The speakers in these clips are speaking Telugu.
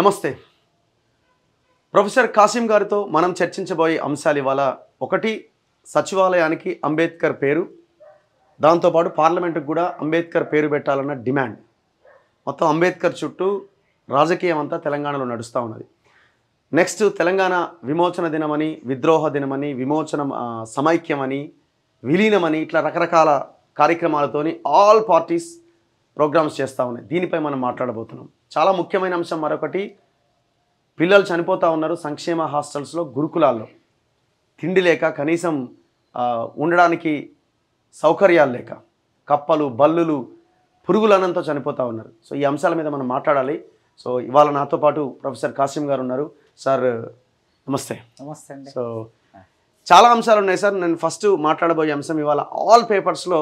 నమస్తే ప్రొఫెసర్ కాసిం గారితో మనం చర్చించబోయే అంశాలు ఇవాళ ఒకటి సచివాలయానికి అంబేద్కర్ పేరు దాంతోపాటు పార్లమెంటుకు కూడా అంబేద్కర్ పేరు పెట్టాలన్న డిమాండ్ మొత్తం అంబేద్కర్ చుట్టూ రాజకీయం అంతా తెలంగాణలో నడుస్తూ ఉన్నది నెక్స్ట్ తెలంగాణ విమోచన దినమని విద్రోహ దినమని విమోచన సమైక్యమని విలీనమని ఇట్లా రకరకాల కార్యక్రమాలతోని ఆల్ పార్టీస్ ప్రోగ్రామ్స్ చేస్తూ ఉన్నాయి దీనిపై మనం మాట్లాడబోతున్నాం చాలా ముఖ్యమైన అంశం మరొకటి పిల్లలు చనిపోతూ ఉన్నారు సంక్షేమ హాస్టల్స్లో గురుకులాల్లో తిండి లేక కనీసం ఉండడానికి సౌకర్యాలు లేక కప్పలు బల్లులు పురుగులు అనంతో చనిపోతూ ఉన్నారు సో ఈ అంశాల మీద మనం మాట్లాడాలి సో ఇవాళ నాతో పాటు ప్రొఫెసర్ కాసిం గారు ఉన్నారు సార్ నమస్తే నమస్తే సో చాలా అంశాలు ఉన్నాయి సార్ నేను ఫస్ట్ మాట్లాడబోయే అంశం ఇవాళ ఆల్ పేపర్స్లో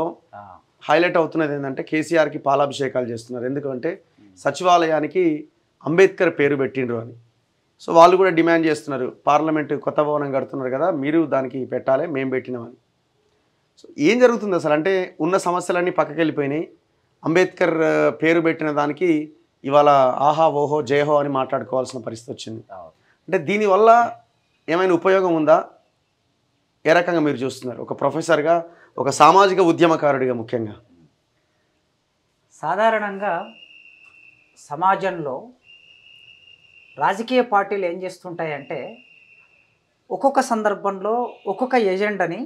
హైలైట్ అవుతున్నది ఏంటంటే కేసీఆర్కి పాలాభిషేకాలు చేస్తున్నారు ఎందుకంటే సచివాలయానికి అంబేద్కర్ పేరు పెట్టిండ్రు అని సో వాళ్ళు కూడా డిమాండ్ చేస్తున్నారు పార్లమెంటు కొత్త భవనం కడుతున్నారు కదా మీరు దానికి పెట్టాలి మేము పెట్టినామని సో ఏం జరుగుతుంది అసలు అంటే ఉన్న సమస్యలన్నీ పక్కకి వెళ్ళిపోయినాయి అంబేద్కర్ పేరు పెట్టిన దానికి ఇవాళ ఆహా ఓహో జయహో అని మాట్లాడుకోవాల్సిన పరిస్థితి వచ్చింది అంటే దీనివల్ల ఏమైనా ఉపయోగం ఉందా ఏ రకంగా మీరు చూస్తున్నారు ఒక ప్రొఫెసర్గా ఒక సామాజిక ఉద్యమకారుడిగా ముఖ్యంగా సాధారణంగా సమాజంలో రాజకీయ పార్టీలు ఏం చేస్తుంటాయంటే ఒక్కొక్క సందర్భంలో ఒక్కొక్క ఎజెండని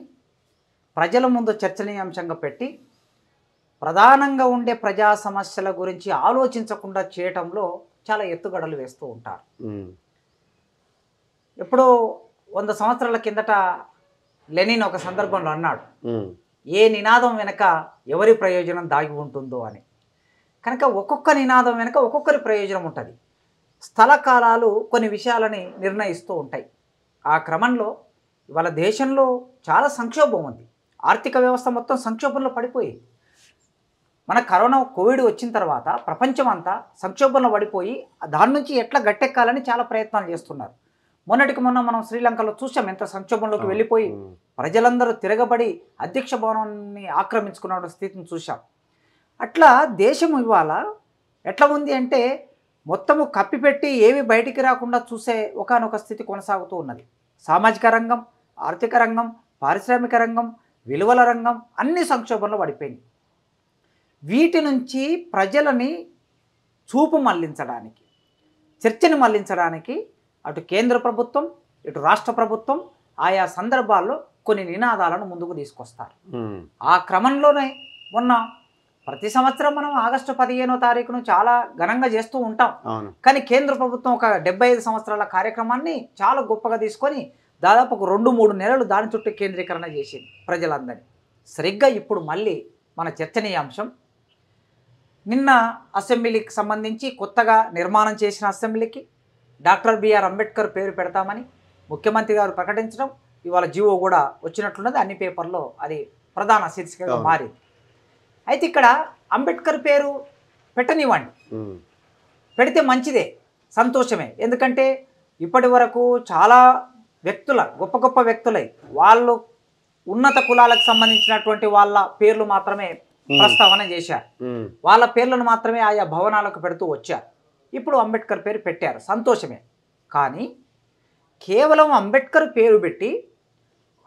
ప్రజల ముందు చర్చనీయాంశంగా పెట్టి ప్రధానంగా ఉండే ప్రజా సమస్యల గురించి ఆలోచించకుండా చేయటంలో చాలా ఎత్తుగడలు వేస్తూ ఉంటారు ఎప్పుడో వంద సంవత్సరాల కిందట లెనిన్ ఒక సందర్భంలో అన్నాడు ఏ నినాదం వెనక ఎవరి ప్రయోజనం దాగి ఉంటుందో అని కనుక ఒక్కొక్క నినాదం వెనుక ఒక్కొక్కరి ప్రయోజనం ఉంటుంది స్థల కాలాలు కొన్ని విషయాలని నిర్ణయిస్తూ ఉంటాయి ఆ క్రమంలో ఇవాళ దేశంలో చాలా సంక్షోభం ఉంది ఆర్థిక వ్యవస్థ మొత్తం సంక్షోభంలో పడిపోయి మన కరోనా కోవిడ్ వచ్చిన తర్వాత ప్రపంచం అంతా సంక్షోభంలో పడిపోయి దాని నుంచి ఎట్లా గట్టెక్కాలని చాలా ప్రయత్నాలు చేస్తున్నారు మొన్నటికి మొన్న మనం శ్రీలంకలో చూసాం ఎంత సంక్షోభంలోకి వెళ్ళిపోయి ప్రజలందరూ తిరగబడి అధ్యక్ష భవనాన్ని ఆక్రమించుకున్న స్థితిని చూసాం అట్లా దేశం ఇవాళ ఎట్లా ఉంది అంటే మొత్తము కప్పిపెట్టి ఏవి బయటికి రాకుండా చూసే ఒకనొక స్థితి కొనసాగుతూ ఉన్నది సామాజిక రంగం ఆర్థిక రంగం పారిశ్రామిక రంగం విలువల రంగం అన్ని సంక్షోభంలో పడిపోయింది వీటి నుంచి ప్రజలని చూపు మళ్లించడానికి చర్చని మళ్లించడానికి అటు కేంద్ర ప్రభుత్వం ఇటు రాష్ట్ర ప్రభుత్వం ఆయా సందర్భాల్లో కొన్ని నినాదాలను ముందుకు తీసుకొస్తారు ఆ క్రమంలోనే మొన్న ప్రతి సంవత్సరం మనం ఆగస్టు పదిహేనో తారీఖును చాలా ఘనంగా చేస్తూ ఉంటాం కానీ కేంద్ర ప్రభుత్వం ఒక డెబ్బై ఐదు సంవత్సరాల కార్యక్రమాన్ని చాలా గొప్పగా తీసుకొని దాదాపు ఒక రెండు మూడు నెలలు దాని చుట్టూ కేంద్రీకరణ చేసింది ప్రజలందరినీ సరిగ్గా ఇప్పుడు మళ్ళీ మన చర్చనీయాంశం నిన్న అసెంబ్లీకి సంబంధించి కొత్తగా నిర్మాణం చేసిన అసెంబ్లీకి డాక్టర్ బిఆర్ అంబేద్కర్ పేరు పెడతామని ముఖ్యమంత్రి గారు ప్రకటించడం ఇవాళ జీవో కూడా వచ్చినట్లున్నది అన్ని పేపర్లో అది ప్రధాన శీర్షికగా మారింది అయితే ఇక్కడ అంబేద్కర్ పేరు పెట్టనివ్వండి పెడితే మంచిదే సంతోషమే ఎందుకంటే ఇప్పటి వరకు చాలా వ్యక్తుల గొప్ప గొప్ప వ్యక్తులై వాళ్ళు ఉన్నత కులాలకు సంబంధించినటువంటి వాళ్ళ పేర్లు మాత్రమే ప్రస్తావన చేశారు వాళ్ళ పేర్లను మాత్రమే ఆయా భవనాలకు పెడుతూ వచ్చారు ఇప్పుడు అంబేద్కర్ పేరు పెట్టారు సంతోషమే కానీ కేవలం అంబేద్కర్ పేరు పెట్టి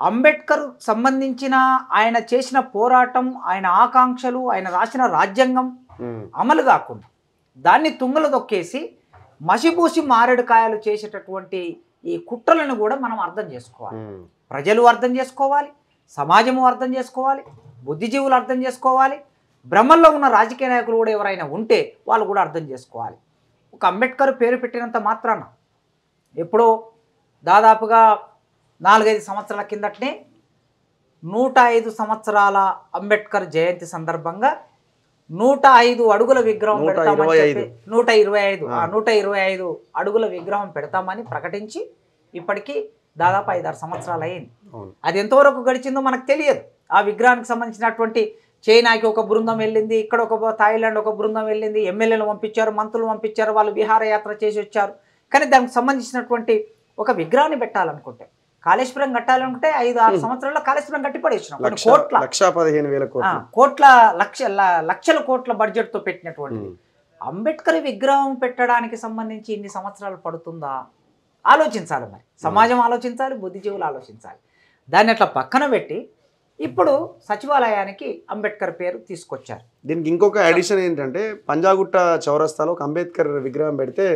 అంబేద్కర్ సంబంధించిన ఆయన చేసిన పోరాటం ఆయన ఆకాంక్షలు ఆయన రాసిన రాజ్యాంగం అమలు కాకుండా దాన్ని తుంగలు తొక్కేసి మసిపూసి మారేడుకాయలు చేసేటటువంటి ఈ కుట్రలను కూడా మనం అర్థం చేసుకోవాలి ప్రజలు అర్థం చేసుకోవాలి సమాజము అర్థం చేసుకోవాలి బుద్ధిజీవులు అర్థం చేసుకోవాలి భ్రమల్లో ఉన్న రాజకీయ నాయకులు కూడా ఎవరైనా ఉంటే వాళ్ళు కూడా అర్థం చేసుకోవాలి ఒక అంబేద్కర్ పేరు పెట్టినంత మాత్రాన ఎప్పుడో దాదాపుగా నాలుగైదు సంవత్సరాల కిందటనే నూట ఐదు సంవత్సరాల అంబేద్కర్ జయంతి సందర్భంగా నూట ఐదు అడుగుల విగ్రహం పెడతామని నూట ఇరవై ఐదు నూట ఇరవై ఐదు అడుగుల విగ్రహం పెడతామని ప్రకటించి ఇప్పటికీ దాదాపు ఐదారు సంవత్సరాలు అయింది అది ఎంతవరకు గడిచిందో మనకు తెలియదు ఆ విగ్రహానికి సంబంధించినటువంటి చైనాకి ఒక బృందం వెళ్ళింది ఇక్కడ ఒక థాయిలాండ్ ఒక బృందం వెళ్ళింది ఎమ్మెల్యేలు పంపించారు మంత్రులు పంపించారు వాళ్ళు విహారయాత్ర చేసి వచ్చారు కానీ దానికి సంబంధించినటువంటి ఒక విగ్రహాన్ని పెట్టాలనుకుంటే కాళేశ్వరం కట్టాలనుకుంటే ఐదు ఆరు సంవత్సరాల్లో కాళేశ్వరం కట్టి పడేసిన కోట్ల లక్ష పదిహేను వేల కోట్ల లక్ష లక్షల కోట్ల బడ్జెట్ తో పెట్టినటువంటిది అంబేద్కర్ విగ్రహం పెట్టడానికి సంబంధించి ఇన్ని సంవత్సరాలు పడుతుందా ఆలోచించాలి మరి సమాజం ఆలోచించాలి బుద్ధిజీవులు ఆలోచించాలి దాన్ని అట్లా పక్కన పెట్టి ఇప్పుడు సచివాలయానికి అంబేద్కర్ పేరు తీసుకొచ్చారు దీనికి ఇంకొక అడిషన్ ఏంటంటే పంజాగుట్ట చౌరస్తాలో ఒక అంబేద్కర్ విగ్రహం పెడితే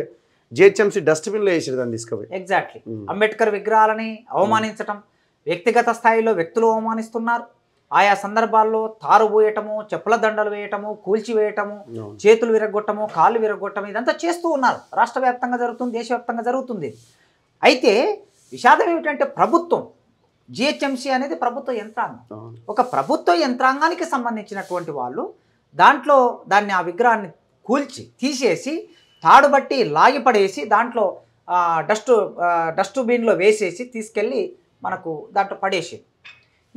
జిహెచ్ఎంసీ డస్ట్బిన్ లో వేసారు దాన్ని తీసుకుపోయి ఎగ్జాక్ట్లీ hmm. అంబేద్కర్ విగ్రహాలని అవమానించటం hmm. వ్యక్తిగత స్థాయిలో వ్యక్తులు అవమానిస్తున్నారు ఆయా సందర్భాల్లో తారు పోయటము చెప్పుల దండలు వేయటము కూల్చివేయటము చేతులు విరగొట్టము కాళ్ళు విరగొట్టము ఇదంతా చేస్తూ ఉన్నారు రాష్ట్ర వ్యాప్తంగా జరుగుతుంది దేశవ్యాప్తంగా జరుగుతుంది అయితే విషాదం ఏమిటంటే ప్రభుత్వం జిహెచ్ఎంసీ అనేది ప్రభుత్వ యంత్రాంగం ఒక ప్రభుత్వ యంత్రాంగానికి సంబంధించినటువంటి వాళ్ళు దాంట్లో దాన్ని ఆ విగ్రహాన్ని కూల్చి తీసేసి తాడు బట్టి లాగి పడేసి దాంట్లో డస్ట్ డస్ట్బిన్లో వేసేసి తీసుకెళ్ళి మనకు దాంట్లో పడేసేది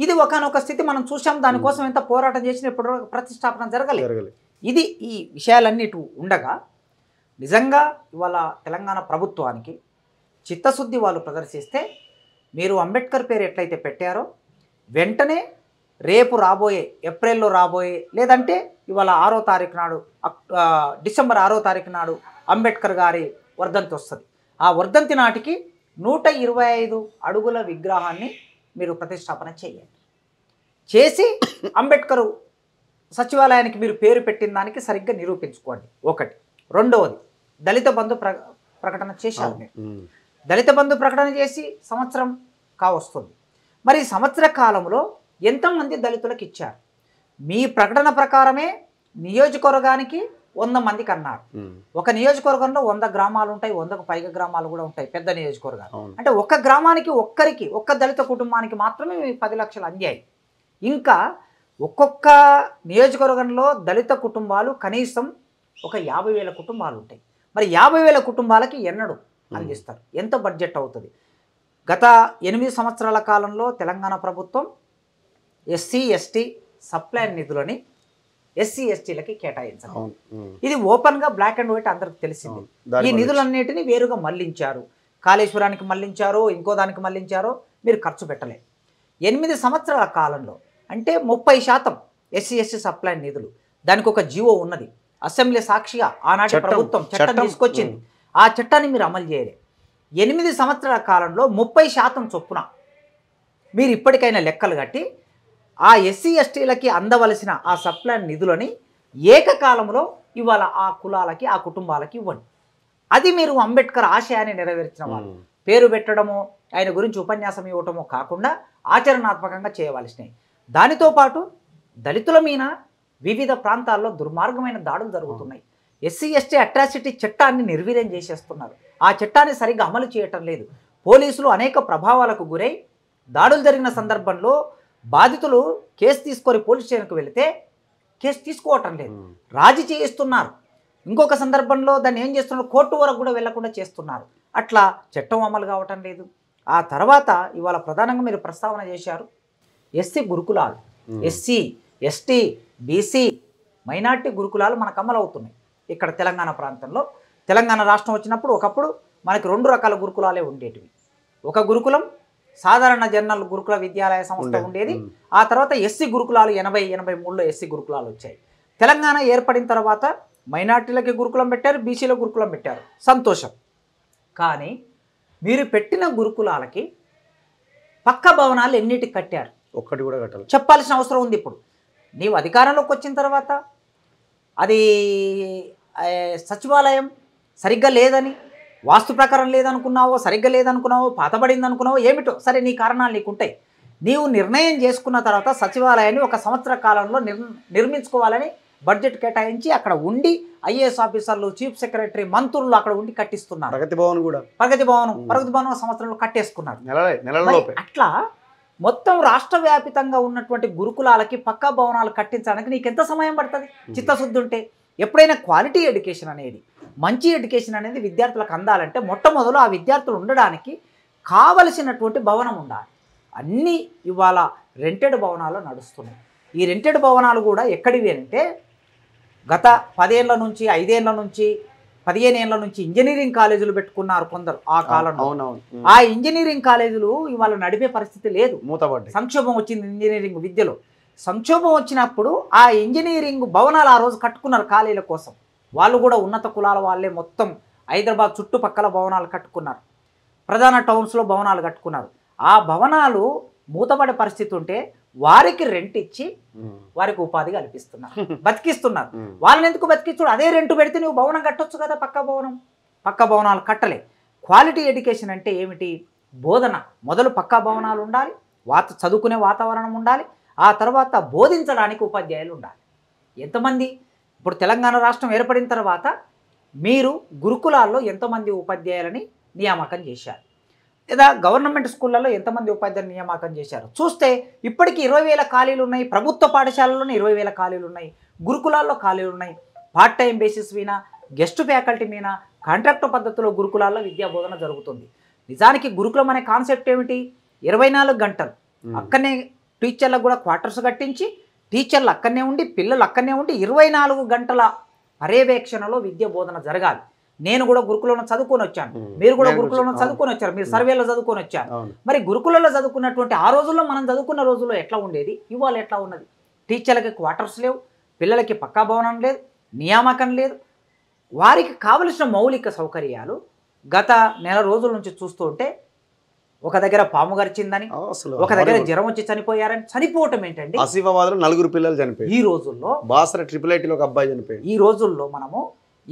ఇది ఒకనొక స్థితి మనం చూసాం దానికోసం ఎంత పోరాటం చేసినా ఇప్పుడు ప్రతిష్టాపన జరగలేదు ఇది ఈ విషయాలన్నిటి ఉండగా నిజంగా ఇవాళ తెలంగాణ ప్రభుత్వానికి చిత్తశుద్ధి వాళ్ళు ప్రదర్శిస్తే మీరు అంబేద్కర్ పేరు ఎట్లయితే పెట్టారో వెంటనే రేపు రాబోయే ఏప్రిల్లో రాబోయే లేదంటే ఇవాళ ఆరో తారీఖు నాడు డిసెంబర్ ఆరో తారీఖు నాడు అంబేద్కర్ గారి వర్ధంతి వస్తుంది ఆ వర్ధంతి నాటికి నూట ఇరవై ఐదు అడుగుల విగ్రహాన్ని మీరు ప్రతిష్టాపన చేయండి చేసి అంబేద్కర్ సచివాలయానికి మీరు పేరు పెట్టిన దానికి సరిగ్గా నిరూపించుకోండి ఒకటి రెండవది దళిత బంధు ప్ర ప్రకటన చేశారు దళిత బంధు ప్రకటన చేసి సంవత్సరం కావస్తుంది మరి సంవత్సర కాలంలో ఎంతమంది దళితులకు ఇచ్చారు మీ ప్రకటన ప్రకారమే నియోజకవర్గానికి వంద మందికి అన్నారు ఒక నియోజకవర్గంలో వంద గ్రామాలు ఉంటాయి వందకు పైగా గ్రామాలు కూడా ఉంటాయి పెద్ద నియోజకవర్గాలు అంటే ఒక్క గ్రామానికి ఒక్కరికి ఒక్క దళిత కుటుంబానికి మాత్రమే పది లక్షలు అందాయి ఇంకా ఒక్కొక్క నియోజకవర్గంలో దళిత కుటుంబాలు కనీసం ఒక యాభై వేల కుటుంబాలు ఉంటాయి మరి యాభై వేల కుటుంబాలకి ఎన్నడు అందిస్తారు ఎంత బడ్జెట్ అవుతుంది గత ఎనిమిది సంవత్సరాల కాలంలో తెలంగాణ ప్రభుత్వం ఎస్సీ ఎస్టీ సప్లై నిధులని ఎస్సీ ఎస్టీలకి కేటాయించాలి ఇది ఓపెన్ గా బ్లాక్ అండ్ వైట్ అందరికి తెలిసింది ఈ నిధులన్నిటిని వేరుగా మళ్లించారు కాళేశ్వరానికి మళ్లించారో ఇంకో దానికి మళ్లించారో మీరు ఖర్చు పెట్టలేదు ఎనిమిది సంవత్సరాల కాలంలో అంటే ముప్పై శాతం ఎస్సీ ఎస్టీ సప్లై నిధులు దానికి ఒక జీవో ఉన్నది అసెంబ్లీ సాక్షిగా ఆనాటి ప్రభుత్వం చట్టం తీసుకొచ్చింది ఆ చట్టాన్ని మీరు అమలు చేయలే ఎనిమిది సంవత్సరాల కాలంలో ముప్పై శాతం చొప్పున మీరు ఇప్పటికైనా లెక్కలు కట్టి ఆ ఎస్సీ ఎస్టీలకి అందవలసిన ఆ సప్లై నిధులని ఏకకాలంలో ఇవాళ ఆ కులాలకి ఆ కుటుంబాలకి ఇవ్వండి అది మీరు అంబేద్కర్ ఆశయాన్ని నెరవేర్చిన వాళ్ళు పేరు పెట్టడము ఆయన గురించి ఉపన్యాసం ఇవ్వటమో కాకుండా ఆచరణాత్మకంగా చేయవలసినవి దానితో పాటు దళితుల మీద వివిధ ప్రాంతాల్లో దుర్మార్గమైన దాడులు జరుగుతున్నాయి ఎస్సీ ఎస్టీ అట్రాసిటీ చట్టాన్ని నిర్వీర్యం చేసేస్తున్నారు ఆ చట్టాన్ని సరిగ్గా అమలు చేయటం లేదు పోలీసులు అనేక ప్రభావాలకు గురై దాడులు జరిగిన సందర్భంలో బాధితులు కేసు తీసుకొని పోలీస్ స్టేషన్కి వెళితే కేసు తీసుకోవటం లేదు రాజీ చేయిస్తున్నారు ఇంకొక సందర్భంలో దాన్ని ఏం చేస్తున్నారు కోర్టు వరకు కూడా వెళ్లకుండా చేస్తున్నారు అట్లా చట్టం అమలు కావటం లేదు ఆ తర్వాత ఇవాళ ప్రధానంగా మీరు ప్రస్తావన చేశారు ఎస్సీ గురుకులాలు ఎస్సీ ఎస్టీ బీసీ మైనార్టీ గురుకులాలు మనకు అమలు అవుతున్నాయి ఇక్కడ తెలంగాణ ప్రాంతంలో తెలంగాణ రాష్ట్రం వచ్చినప్పుడు ఒకప్పుడు మనకి రెండు రకాల గురుకులాలే ఉండేటివి ఒక గురుకులం సాధారణ జనరల్ గురుకుల విద్యాలయ సంస్థ ఉండేది ఆ తర్వాత ఎస్సీ గురుకులాలు ఎనభై ఎనభై మూడులో ఎస్సీ గురుకులాలు వచ్చాయి తెలంగాణ ఏర్పడిన తర్వాత మైనార్టీలకి గురుకులం పెట్టారు బీసీల గురుకులం పెట్టారు సంతోషం కానీ మీరు పెట్టిన గురుకులాలకి పక్క భవనాలు ఎన్నిటికి కట్టారు ఒక్కటి కూడా కట్టాలి చెప్పాల్సిన అవసరం ఉంది ఇప్పుడు నీవు అధికారంలోకి వచ్చిన తర్వాత అది సచివాలయం సరిగ్గా లేదని వాస్తు ప్రకారం లేదనుకున్నావో సరిగ్గా లేదనుకున్నావో పాతబడింది అనుకున్నావో ఏమిటో సరే నీ కారణాలు నీకుంటాయి నీవు నిర్ణయం చేసుకున్న తర్వాత సచివాలయాన్ని ఒక సంవత్సర కాలంలో నిర్మించుకోవాలని బడ్జెట్ కేటాయించి అక్కడ ఉండి ఐఏఎస్ ఆఫీసర్లు చీఫ్ సెక్రటరీ మంత్రులు అక్కడ ఉండి కట్టిస్తున్నారు ప్రగతి భవన్ కూడా ప్రగతి భవన్ ప్రగతి భవన్ సంవత్సరంలో కట్టేసుకున్నారు అట్లా మొత్తం రాష్ట్ర వ్యాపితంగా ఉన్నటువంటి గురుకులాలకి పక్కా భవనాలు కట్టించడానికి నీకు ఎంత సమయం పడుతుంది చిత్తశుద్ధి ఉంటే ఎప్పుడైనా క్వాలిటీ ఎడ్యుకేషన్ అనేది మంచి ఎడ్యుకేషన్ అనేది విద్యార్థులకు అందాలంటే మొట్టమొదలు ఆ విద్యార్థులు ఉండడానికి కావలసినటువంటి భవనం ఉండాలి అన్నీ ఇవాళ రెంటెడ్ భవనాలు నడుస్తున్నాయి ఈ రెంటెడ్ భవనాలు కూడా ఎక్కడివి అంటే గత పదేళ్ల నుంచి ఐదేళ్ల నుంచి పదిహేను ఏళ్ళ నుంచి ఇంజనీరింగ్ కాలేజీలు పెట్టుకున్నారు కొందరు ఆ కాలంలో ఆ ఇంజనీరింగ్ కాలేజీలు ఇవాళ నడిపే పరిస్థితి లేదు మూతబడ్డ సంక్షోభం వచ్చింది ఇంజనీరింగ్ విద్యలో సంక్షోభం వచ్చినప్పుడు ఆ ఇంజనీరింగ్ భవనాలు ఆ రోజు కట్టుకున్నారు ఖాళీల కోసం వాళ్ళు కూడా ఉన్నత కులాల వాళ్ళే మొత్తం హైదరాబాద్ చుట్టుపక్కల భవనాలు కట్టుకున్నారు ప్రధాన టౌన్స్లో భవనాలు కట్టుకున్నారు ఆ భవనాలు మూతపడే పరిస్థితి ఉంటే వారికి రెంట్ ఇచ్చి వారికి ఉపాధి కల్పిస్తున్నారు బతికిస్తున్నారు వాళ్ళని ఎందుకు బతికిస్తున్నారు అదే రెంట్ పెడితే నువ్వు భవనం కట్టొచ్చు కదా పక్క భవనం పక్క భవనాలు కట్టలే క్వాలిటీ ఎడ్యుకేషన్ అంటే ఏమిటి బోధన మొదలు పక్క భవనాలు ఉండాలి వాత చదువుకునే వాతావరణం ఉండాలి ఆ తర్వాత బోధించడానికి ఉపాధ్యాయులు ఉండాలి ఎంతమంది ఇప్పుడు తెలంగాణ రాష్ట్రం ఏర్పడిన తర్వాత మీరు గురుకులాల్లో ఎంతోమంది ఉపాధ్యాయులని నియామకం చేశారు లేదా గవర్నమెంట్ స్కూళ్ళలో ఎంతమంది ఉపాధ్యాయులు నియామకం చేశారు చూస్తే ఇప్పటికీ ఇరవై వేల ఖాళీలు ఉన్నాయి ప్రభుత్వ పాఠశాలలోనే ఇరవై వేల ఖాళీలు ఉన్నాయి గురుకులాల్లో ఖాళీలు ఉన్నాయి పార్ట్ టైం బేసిస్ మీద గెస్ట్ ఫ్యాకల్టీ మీద కాంట్రాక్ట్ పద్ధతిలో గురుకులాల్లో విద్యా బోధన జరుగుతుంది నిజానికి గురుకులం అనే కాన్సెప్ట్ ఏమిటి ఇరవై గంటలు అక్కడనే టీచర్లకు కూడా క్వార్టర్స్ కట్టించి టీచర్లు అక్కడనే ఉండి పిల్లలు అక్కడనే ఉండి ఇరవై నాలుగు గంటల పర్యవేక్షణలో విద్య బోధన జరగాలి నేను కూడా గురుకులంలో చదువుకొని వచ్చాను మీరు కూడా గురుకులంలో చదువుకొని వచ్చారు మీరు సర్వేలో చదువుకొని వచ్చారు మరి గురుకులలో చదువుకున్నటువంటి ఆ రోజుల్లో మనం చదువుకున్న రోజుల్లో ఎట్లా ఉండేది ఇవాళ ఎట్లా ఉన్నది టీచర్లకి క్వార్టర్స్ లేవు పిల్లలకి పక్కా భవనం లేదు నియామకం లేదు వారికి కావలసిన మౌలిక సౌకర్యాలు గత నెల రోజుల నుంచి చూస్తుంటే ఒక దగ్గర పాము గరిచిందని ఒక దగ్గర జ్వరం వచ్చి చనిపోయారని చనిపోవటం ఏంటండి అసిఫాబాద్ లో నలుగురు పిల్లలు చనిపోయి ఈ రోజుల్లో బాసర ట్రిపుల్ ఐటీలో ఒక అబ్బాయి చనిపోయి ఈ రోజుల్లో మనము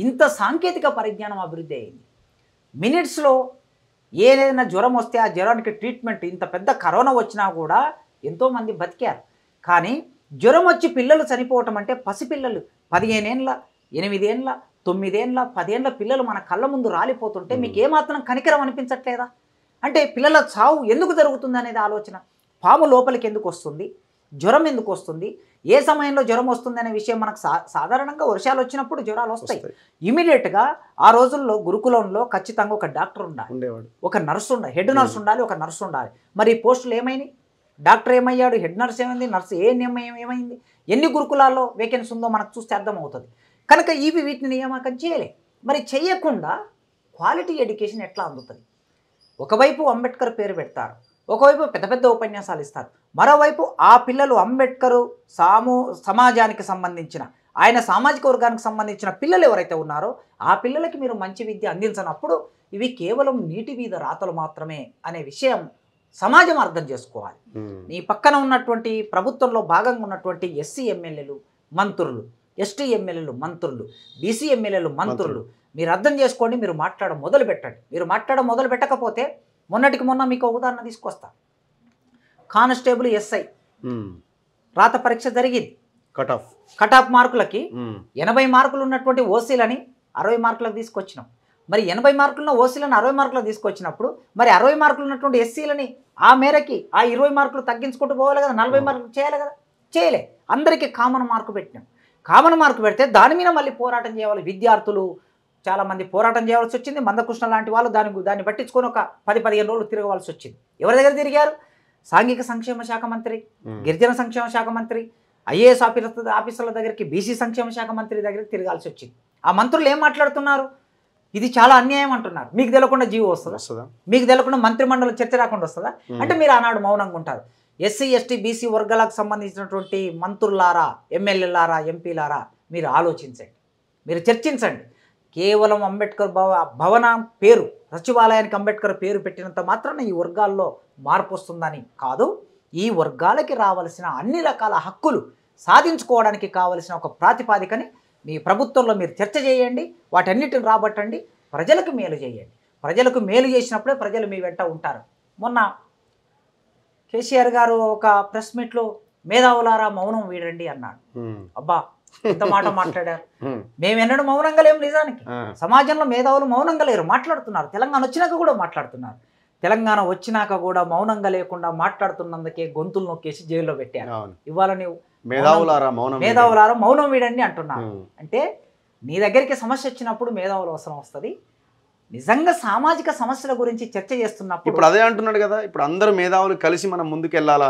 ఇంత సాంకేతిక పరిజ్ఞానం అభివృద్ధి అయింది మినిట్స్లో ఏదైనా జ్వరం వస్తే ఆ జ్వరానికి ట్రీట్మెంట్ ఇంత పెద్ద కరోనా వచ్చినా కూడా ఎంతోమంది బతికారు కానీ జ్వరం వచ్చి పిల్లలు చనిపోవటం అంటే పసిపిల్లలు పదిహేనేళ్ళ ఎనిమిదేండ్ల తొమ్మిదేండ్ల పదేండ్ల పిల్లలు మన కళ్ళ ముందు రాలిపోతుంటే మీకు ఏమాత్రం కనికరం అనిపించట్లేదా అంటే పిల్లల చావు ఎందుకు జరుగుతుంది అనేది ఆలోచన పాము లోపలికి ఎందుకు వస్తుంది జ్వరం ఎందుకు వస్తుంది ఏ సమయంలో జ్వరం వస్తుంది అనే విషయం మనకు సా సాధారణంగా వర్షాలు వచ్చినప్పుడు జ్వరాలు వస్తాయి ఇమీడియట్గా ఆ రోజుల్లో గురుకులంలో ఖచ్చితంగా ఒక డాక్టర్ ఉండాలి ఒక నర్స్ ఉండాలి హెడ్ నర్స్ ఉండాలి ఒక నర్స్ ఉండాలి మరి ఈ పోస్టులు ఏమైనాయి డాక్టర్ ఏమయ్యాడు హెడ్ నర్స్ ఏమైంది నర్స్ ఏ నియమం ఏమైంది ఎన్ని గురుకులాల్లో వేకెన్సీ ఉందో మనకు చూస్తే అర్థమవుతుంది కనుక ఇవి వీటిని నియామకం చేయలే మరి చేయకుండా క్వాలిటీ ఎడ్యుకేషన్ ఎట్లా అందుతుంది ఒకవైపు అంబేద్కర్ పేరు పెడతారు ఒకవైపు పెద్ద పెద్ద ఉపన్యాసాలు ఇస్తారు మరోవైపు ఆ పిల్లలు అంబేద్కర్ సాము సమాజానికి సంబంధించిన ఆయన సామాజిక వర్గానికి సంబంధించిన పిల్లలు ఎవరైతే ఉన్నారో ఆ పిల్లలకి మీరు మంచి విద్య అందించినప్పుడు ఇవి కేవలం నీటి మీద రాతలు మాత్రమే అనే విషయం సమాజం అర్థం చేసుకోవాలి నీ పక్కన ఉన్నటువంటి ప్రభుత్వంలో భాగంగా ఉన్నటువంటి ఎస్సీ ఎమ్మెల్యేలు మంత్రులు ఎస్టీ ఎమ్మెల్యేలు మంత్రులు బీసీ ఎమ్మెల్యేలు మంత్రులు మీరు అర్థం చేసుకోండి మీరు మాట్లాడడం మొదలు పెట్టండి మీరు మాట్లాడడం మొదలు పెట్టకపోతే మొన్నటికి మొన్న మీకు ఉదాహరణ తీసుకొస్తా కానిస్టేబుల్ ఎస్ఐ రాత పరీక్ష జరిగింది కట్ ఆఫ్ కట్ ఆఫ్ మార్కులకి ఎనభై మార్కులు ఉన్నటువంటి ఓసీలని అరవై మార్కులకు తీసుకొచ్చినాం మరి ఎనభై మార్కులున్న ఓసీలను అరవై మార్కులకు తీసుకొచ్చినప్పుడు మరి అరవై మార్కులు ఉన్నటువంటి ఎస్సీలని ఆ మేరకి ఆ ఇరవై మార్కులు తగ్గించుకుంటూ పోవాలి కదా నలభై మార్కులు చేయాలి కదా చేయలే అందరికీ కామన్ మార్కు పెట్టినాం కామన్ మార్కు పెడితే దాని మీద మళ్ళీ పోరాటం చేయాలి విద్యార్థులు చాలామంది పోరాటం చేయవలసి వచ్చింది మందకృష్ణ లాంటి వాళ్ళు దాని దాన్ని పట్టించుకొని ఒక పది పదిహేను రోజులు తిరగవలసి వచ్చింది ఎవరి దగ్గర తిరిగారు సాంఘిక సంక్షేమ శాఖ మంత్రి గిరిజన సంక్షేమ శాఖ మంత్రి ఐఏఎస్ ఆఫీసర్ ఆఫీసర్ల దగ్గరికి బీసీ సంక్షేమ శాఖ మంత్రి దగ్గరికి తిరగాల్సి వచ్చింది ఆ మంత్రులు ఏం మాట్లాడుతున్నారు ఇది చాలా అన్యాయం అంటున్నారు మీకు తెలియకుండా జీవో వస్తుందా మీకు తెలియకుండా మంత్రిమండలి చర్చ రాకుండా వస్తుందా అంటే మీరు ఆనాడు మౌనంగా ఉంటారు ఎస్సీ ఎస్టీ బీసీ వర్గాలకు సంబంధించినటువంటి మంత్రులారా ఎమ్మెల్యేలారా ఎంపీలారా మీరు ఆలోచించండి మీరు చర్చించండి కేవలం అంబేద్కర్ భవ భవనం పేరు సచివాలయానికి అంబేద్కర్ పేరు పెట్టినంత మాత్రాన ఈ వర్గాల్లో మార్పు వస్తుందని కాదు ఈ వర్గాలకి రావాల్సిన అన్ని రకాల హక్కులు సాధించుకోవడానికి కావలసిన ఒక ప్రాతిపాదికని మీ ప్రభుత్వంలో మీరు చర్చ చేయండి వాటన్నిటిని రాబట్టండి ప్రజలకు మేలు చేయండి ప్రజలకు మేలు చేసినప్పుడే ప్రజలు మీ వెంట ఉంటారు మొన్న కేసీఆర్ గారు ఒక ప్రెస్ మీట్లో మేధావులారా మౌనం వీడండి అన్నాడు అబ్బా ఎంత మాట మాట్లాడారు మేము ఎన్నడూ మౌనంగా లేము నిజానికి సమాజంలో మేధావులు మౌనంగా లేరు మాట్లాడుతున్నారు తెలంగాణ వచ్చినాక కూడా మాట్లాడుతున్నారు తెలంగాణ వచ్చినాక కూడా మౌనంగా లేకుండా మాట్లాడుతున్నందుకే గొంతులు నొక్కేసి జైల్లో పెట్టారు ఇవాళ నీవు మేధావులారా మౌనం మేధావులారా మౌనం వీడండి అంటున్నారు అంటే నీ దగ్గరికి సమస్య వచ్చినప్పుడు మేధావులు అవసరం వస్తుంది నిజంగా సామాజిక సమస్యల గురించి చర్చ చేస్తున్నప్పుడు ఇప్పుడు అదే అంటున్నాడు కదా ఇప్పుడు అందరు మేధావులు కలిసి మనం ముందుకెళ్ళాలా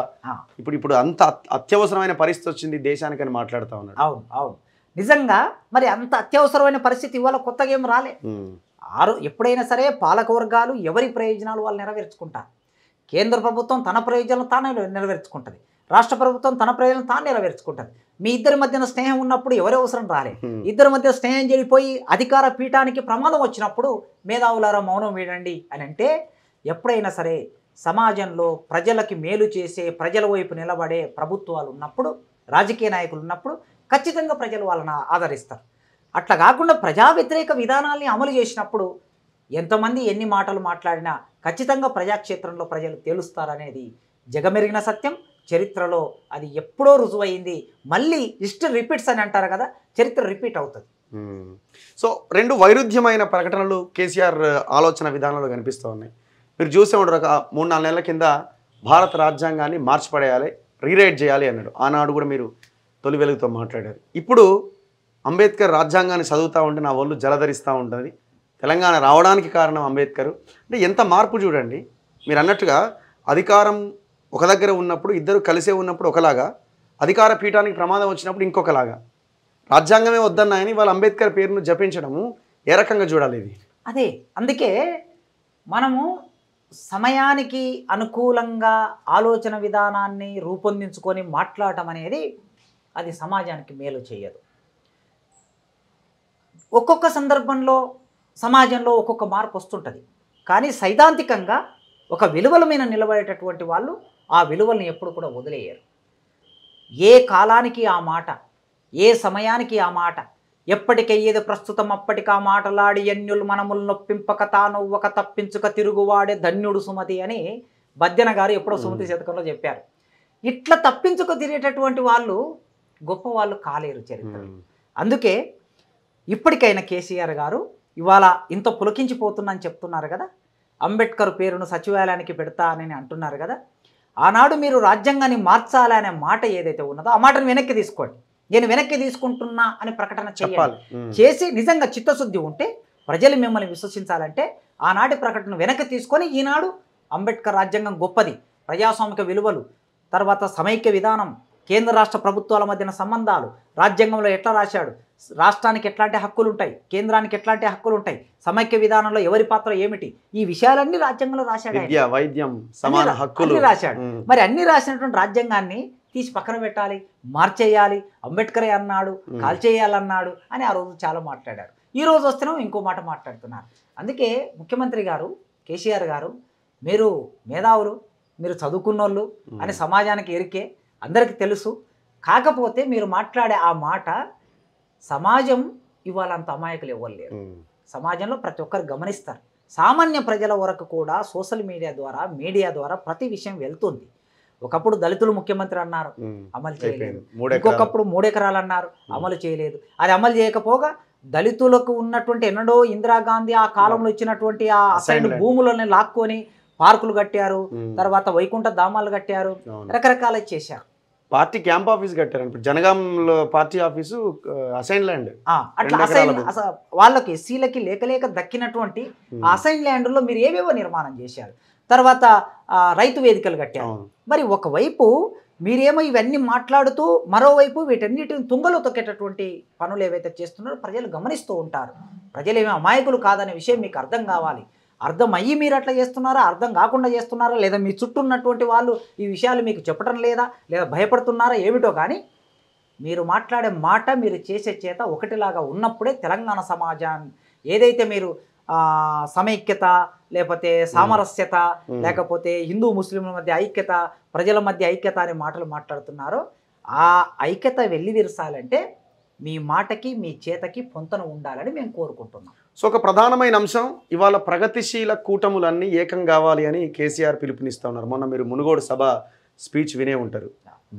ఇప్పుడు ఇప్పుడు అంత అత్యవసరమైన పరిస్థితి వచ్చింది అని మాట్లాడుతూ ఉన్నాడు అవును అవును నిజంగా మరి అంత అత్యవసరమైన పరిస్థితి ఇవాళ కొత్తగా ఏం రాలే ఆరు ఎప్పుడైనా సరే పాలక వర్గాలు ఎవరి ప్రయోజనాలు వాళ్ళు నెరవేర్చుకుంటారు కేంద్ర ప్రభుత్వం తన ప్రయోజనాలు తానే నెరవేర్చుకుంటుంది రాష్ట్ర ప్రభుత్వం తన ప్రజలను తాను నెరవేర్చుకుంటుంది మీ ఇద్దరి మధ్యన స్నేహం ఉన్నప్పుడు ఎవరి అవసరం రాలే ఇద్దరి మధ్య స్నేహం జరిగిపోయి అధికార పీఠానికి ప్రమాదం వచ్చినప్పుడు మేధావులారా మౌనం వేడండి అని అంటే ఎప్పుడైనా సరే సమాజంలో ప్రజలకి మేలు చేసే ప్రజల వైపు నిలబడే ప్రభుత్వాలు ఉన్నప్పుడు రాజకీయ నాయకులు ఉన్నప్పుడు ఖచ్చితంగా ప్రజలు వాళ్ళని ఆదరిస్తారు అట్లా కాకుండా ప్రజా వ్యతిరేక విధానాల్ని అమలు చేసినప్పుడు ఎంతమంది ఎన్ని మాటలు మాట్లాడినా ఖచ్చితంగా ప్రజాక్షేత్రంలో ప్రజలు తేలుస్తారనేది జగమెరిగిన సత్యం చరిత్రలో అది ఎప్పుడో రుజువైంది మళ్ళీ ఇష్ట రిపీట్స్ అని అంటారు కదా చరిత్ర రిపీట్ అవుతుంది సో రెండు వైరుధ్యమైన ప్రకటనలు కేసీఆర్ ఆలోచన విధానంలో కనిపిస్తూ ఉన్నాయి మీరు చూసే ఉండరు ఒక మూడు నాలుగు నెలల కింద భారత రాజ్యాంగాన్ని మార్చిపడేయాలి రీరైట్ చేయాలి అన్నాడు ఆనాడు కూడా మీరు తొలి వెలుగుతో మాట్లాడారు ఇప్పుడు అంబేద్కర్ రాజ్యాంగాన్ని చదువుతూ ఉంటే నా ఒళ్ళు జలధరిస్తూ ఉంటుంది తెలంగాణ రావడానికి కారణం అంబేద్కర్ అంటే ఎంత మార్పు చూడండి మీరు అన్నట్టుగా అధికారం ఒక దగ్గర ఉన్నప్పుడు ఇద్దరు కలిసే ఉన్నప్పుడు ఒకలాగా అధికార పీఠానికి ప్రమాదం వచ్చినప్పుడు ఇంకొకలాగా రాజ్యాంగమే వద్దన్నాయని వాళ్ళు అంబేద్కర్ పేరును జపించడము ఏ రకంగా చూడాలి ఇది అదే అందుకే మనము సమయానికి అనుకూలంగా ఆలోచన విధానాన్ని రూపొందించుకొని మాట్లాడటం అనేది అది సమాజానికి మేలు చేయదు ఒక్కొక్క సందర్భంలో సమాజంలో ఒక్కొక్క మార్పు వస్తుంటుంది కానీ సైద్ధాంతికంగా ఒక విలువల మీద నిలబడేటటువంటి వాళ్ళు ఆ విలువల్ని ఎప్పుడు కూడా వదిలేయరు ఏ కాలానికి ఆ మాట ఏ సమయానికి ఆ మాట ఎప్పటికయ్యేది ప్రస్తుతం అప్పటికి ఆ మాటలాడి ఎన్యులు మనములు నొప్పింపక ఒక తప్పించుక తిరుగువాడే ధన్యుడు సుమతి అని బద్యన గారు ఎప్పుడో సుమతి శతకంలో చెప్పారు ఇట్లా తప్పించుక తిరిగేటటువంటి వాళ్ళు గొప్ప వాళ్ళు కాలేరు చరిత్ర అందుకే ఇప్పటికైనా కేసీఆర్ గారు ఇవాళ ఇంత అని చెప్తున్నారు కదా అంబేద్కర్ పేరును సచివాలయానికి పెడతా అని అంటున్నారు కదా ఆనాడు మీరు రాజ్యాంగాన్ని మార్చాలి అనే మాట ఏదైతే ఉన్నదో ఆ మాటను వెనక్కి తీసుకోండి నేను వెనక్కి తీసుకుంటున్నా అని ప్రకటన చెప్పాలి చేసి నిజంగా చిత్తశుద్ధి ఉంటే ప్రజలు మిమ్మల్ని విశ్వసించాలంటే ఆనాటి ప్రకటన వెనక్కి తీసుకొని ఈనాడు అంబేద్కర్ రాజ్యాంగం గొప్పది ప్రజాస్వామిక విలువలు తర్వాత సమైక్య విధానం కేంద్ర రాష్ట్ర ప్రభుత్వాల మధ్యన సంబంధాలు రాజ్యాంగంలో ఎట్లా రాశాడు రాష్ట్రానికి ఎట్లాంటి హక్కులు ఉంటాయి కేంద్రానికి ఎట్లాంటి హక్కులు ఉంటాయి సమైక్య విధానంలో ఎవరి పాత్ర ఏమిటి ఈ విషయాలన్నీ రాజ్యాంగంలో రాశాడు వైద్యం సమాన హక్కులు రాశాడు మరి అన్ని రాసినటువంటి రాజ్యాంగాన్ని తీసి పక్కన పెట్టాలి మార్చేయాలి అంబేద్కరే అన్నాడు కాల్చేయాలన్నాడు అని ఆ రోజు చాలా మాట్లాడారు ఈ రోజు వస్తేనే ఇంకో మాట మాట్లాడుతున్నారు అందుకే ముఖ్యమంత్రి గారు కేసీఆర్ గారు మీరు మేధావులు మీరు చదువుకున్నోళ్ళు అని సమాజానికి ఎరికే అందరికీ తెలుసు కాకపోతే మీరు మాట్లాడే ఆ మాట సమాజం ఇవాళ అంత అమాయకులు ఇవ్వలేరు సమాజంలో ప్రతి ఒక్కరు గమనిస్తారు సామాన్య ప్రజల వరకు కూడా సోషల్ మీడియా ద్వారా మీడియా ద్వారా ప్రతి విషయం వెళ్తుంది ఒకప్పుడు దళితులు ముఖ్యమంత్రి అన్నారు అమలు చేయలేదు ఇంకొకప్పుడు మూడెకరాలు అన్నారు అమలు చేయలేదు అది అమలు చేయకపోగా దళితులకు ఉన్నటువంటి ఎన్నడో ఇందిరాగాంధీ ఆ కాలంలో ఇచ్చినటువంటి ఆ అసైన్ భూములని లాక్కొని పార్కులు కట్టారు తర్వాత వైకుంఠ ధామాలు కట్టారు రకరకాల చేశారు పార్టీ క్యాంప్ ఆఫీస్ కట్టారు ఇప్పుడు జనగాంలో పార్టీ ఆఫీసు అసైన్ ల్యాండ్ వాళ్ళకి ఎస్సీలకి లేక లేక దక్కినటువంటి అసైన్ ల్యాండ్ లో మీరు ఏవేవో నిర్మాణం చేశారు తర్వాత రైతు వేదికలు కట్టారు మరి ఒకవైపు మీరేమో ఇవన్నీ మాట్లాడుతూ మరోవైపు వీటన్నిటిని తుంగలో తొక్కేటటువంటి పనులు ఏవైతే చేస్తున్నారో ప్రజలు గమనిస్తూ ఉంటారు ప్రజలు ఏమి అమాయకులు కాదనే విషయం మీకు అర్థం కావాలి అర్థమయ్యి మీరు అట్లా చేస్తున్నారా అర్థం కాకుండా చేస్తున్నారా లేదా మీ చుట్టూ ఉన్నటువంటి వాళ్ళు ఈ విషయాలు మీకు చెప్పడం లేదా లేదా భయపడుతున్నారా ఏమిటో కానీ మీరు మాట్లాడే మాట మీరు చేసే చేత ఒకటిలాగా ఉన్నప్పుడే తెలంగాణ సమాజాన్ని ఏదైతే మీరు సమైక్యత లేకపోతే సామరస్యత లేకపోతే హిందూ ముస్లింల మధ్య ఐక్యత ప్రజల మధ్య ఐక్యత అనే మాటలు మాట్లాడుతున్నారో ఆ ఐక్యత తెరసాలంటే మీ మాటకి మీ చేతకి పొంతన ఉండాలని మేము కోరుకుంటున్నాం సో ఒక ప్రధానమైన అంశం ఇవాళ ప్రగతిశీల కూటములన్నీ ఏకం కావాలి అని కేసీఆర్ పిలుపునిస్తూ ఉన్నారు మొన్న మీరు మునుగోడు సభ స్పీచ్ వినే ఉంటారు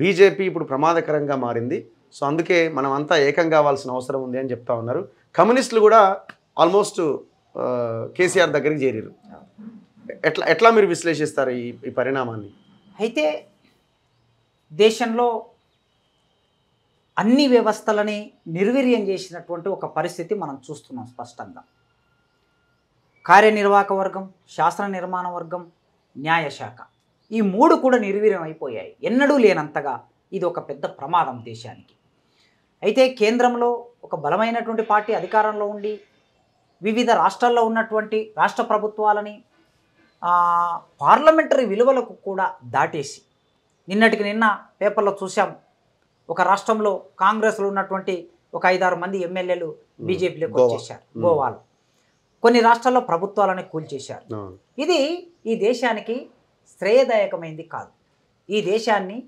బీజేపీ ఇప్పుడు ప్రమాదకరంగా మారింది సో అందుకే మనం అంతా ఏకం కావాల్సిన అవసరం ఉంది అని చెప్తా ఉన్నారు కమ్యూనిస్టులు కూడా ఆల్మోస్ట్ కేసీఆర్ దగ్గరికి చేరారు ఎట్లా ఎట్లా మీరు విశ్లేషిస్తారు ఈ ఈ పరిణామాన్ని అయితే దేశంలో అన్ని వ్యవస్థలని నిర్వీర్యం చేసినటువంటి ఒక పరిస్థితి మనం చూస్తున్నాం స్పష్టంగా కార్యనిర్వాహక వర్గం శాస్త్ర నిర్మాణ వర్గం న్యాయశాఖ ఈ మూడు కూడా నిర్వీర్యం అయిపోయాయి ఎన్నడూ లేనంతగా ఇది ఒక పెద్ద ప్రమాదం దేశానికి అయితే కేంద్రంలో ఒక బలమైనటువంటి పార్టీ అధికారంలో ఉండి వివిధ రాష్ట్రాల్లో ఉన్నటువంటి రాష్ట్ర ప్రభుత్వాలని పార్లమెంటరీ విలువలకు కూడా దాటేసి నిన్నటికి నిన్న పేపర్లో చూసాం ఒక రాష్ట్రంలో కాంగ్రెస్లో ఉన్నటువంటి ఒక ఐదారు మంది ఎమ్మెల్యేలు బీజేపీలోకి వచ్చేసారు గోవాలో కొన్ని రాష్ట్రాల్లో ప్రభుత్వాలను కూల్చేశారు ఇది ఈ దేశానికి శ్రేయదాయకమైంది కాదు ఈ దేశాన్ని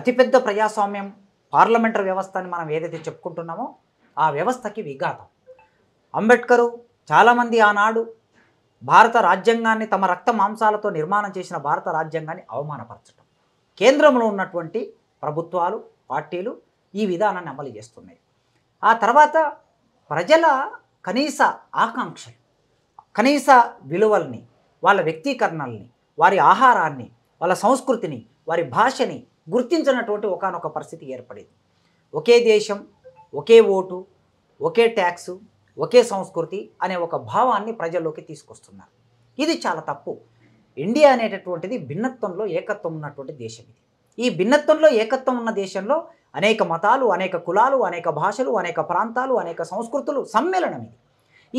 అతిపెద్ద ప్రజాస్వామ్యం పార్లమెంటరీ అని మనం ఏదైతే చెప్పుకుంటున్నామో ఆ వ్యవస్థకి విఘాతం అంబేద్కరు చాలామంది ఆనాడు భారత రాజ్యాంగాన్ని తమ రక్త మాంసాలతో నిర్మాణం చేసిన భారత రాజ్యాంగాన్ని అవమానపరచడం కేంద్రంలో ఉన్నటువంటి ప్రభుత్వాలు పార్టీలు ఈ విధానాన్ని అమలు చేస్తున్నాయి ఆ తర్వాత ప్రజల కనీస ఆకాంక్షలు కనీస విలువల్ని వాళ్ళ వ్యక్తీకరణల్ని వారి ఆహారాన్ని వాళ్ళ సంస్కృతిని వారి భాషని గుర్తించినటువంటి ఒకనొక పరిస్థితి ఏర్పడింది ఒకే దేశం ఒకే ఓటు ఒకే ట్యాక్సు ఒకే సంస్కృతి అనే ఒక భావాన్ని ప్రజల్లోకి తీసుకొస్తున్నారు ఇది చాలా తప్పు ఇండియా అనేటటువంటిది భిన్నత్వంలో ఏకత్వం ఉన్నటువంటి దేశం ఇది ఈ భిన్నత్వంలో ఏకత్వం ఉన్న దేశంలో అనేక మతాలు అనేక కులాలు అనేక భాషలు అనేక ప్రాంతాలు అనేక సంస్కృతులు సమ్మేళనం ఇది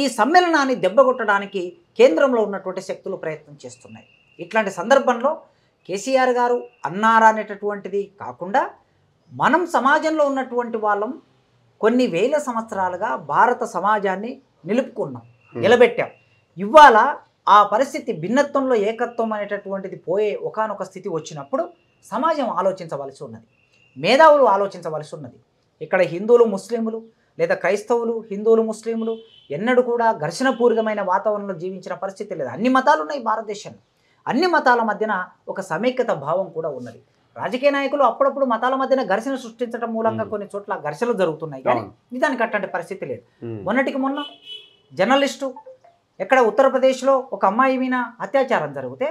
ఈ సమ్మేళనాన్ని దెబ్బగొట్టడానికి కేంద్రంలో ఉన్నటువంటి శక్తులు ప్రయత్నం చేస్తున్నాయి ఇట్లాంటి సందర్భంలో కేసీఆర్ గారు అన్నారా అనేటటువంటిది కాకుండా మనం సమాజంలో ఉన్నటువంటి వాళ్ళం కొన్ని వేల సంవత్సరాలుగా భారత సమాజాన్ని నిలుపుకున్నాం hmm. నిలబెట్టాం ఇవాళ ఆ పరిస్థితి భిన్నత్వంలో ఏకత్వం అనేటటువంటిది పోయే ఒకనొక స్థితి వచ్చినప్పుడు సమాజం ఆలోచించవలసి ఉన్నది మేధావులు ఆలోచించవలసి ఉన్నది ఇక్కడ హిందువులు ముస్లింలు లేదా క్రైస్తవులు హిందువులు ముస్లింలు ఎన్నడూ కూడా ఘర్షణపూరితమైన వాతావరణంలో జీవించిన పరిస్థితి లేదు అన్ని మతాలు ఉన్నాయి భారతదేశంలో అన్ని మతాల మధ్యన ఒక సమైక్యత భావం కూడా ఉన్నది రాజకీయ నాయకులు అప్పుడప్పుడు మతాల మధ్యన ఘర్షణ సృష్టించడం మూలంగా కొన్ని చోట్ల ఘర్షణలు జరుగుతున్నాయి కానీ నిజానికి అట్లాంటి పరిస్థితి లేదు మొన్నటికి మొన్న జర్నలిస్టు ఎక్కడ ఉత్తరప్రదేశ్లో ఒక అమ్మాయి మీద అత్యాచారం జరిగితే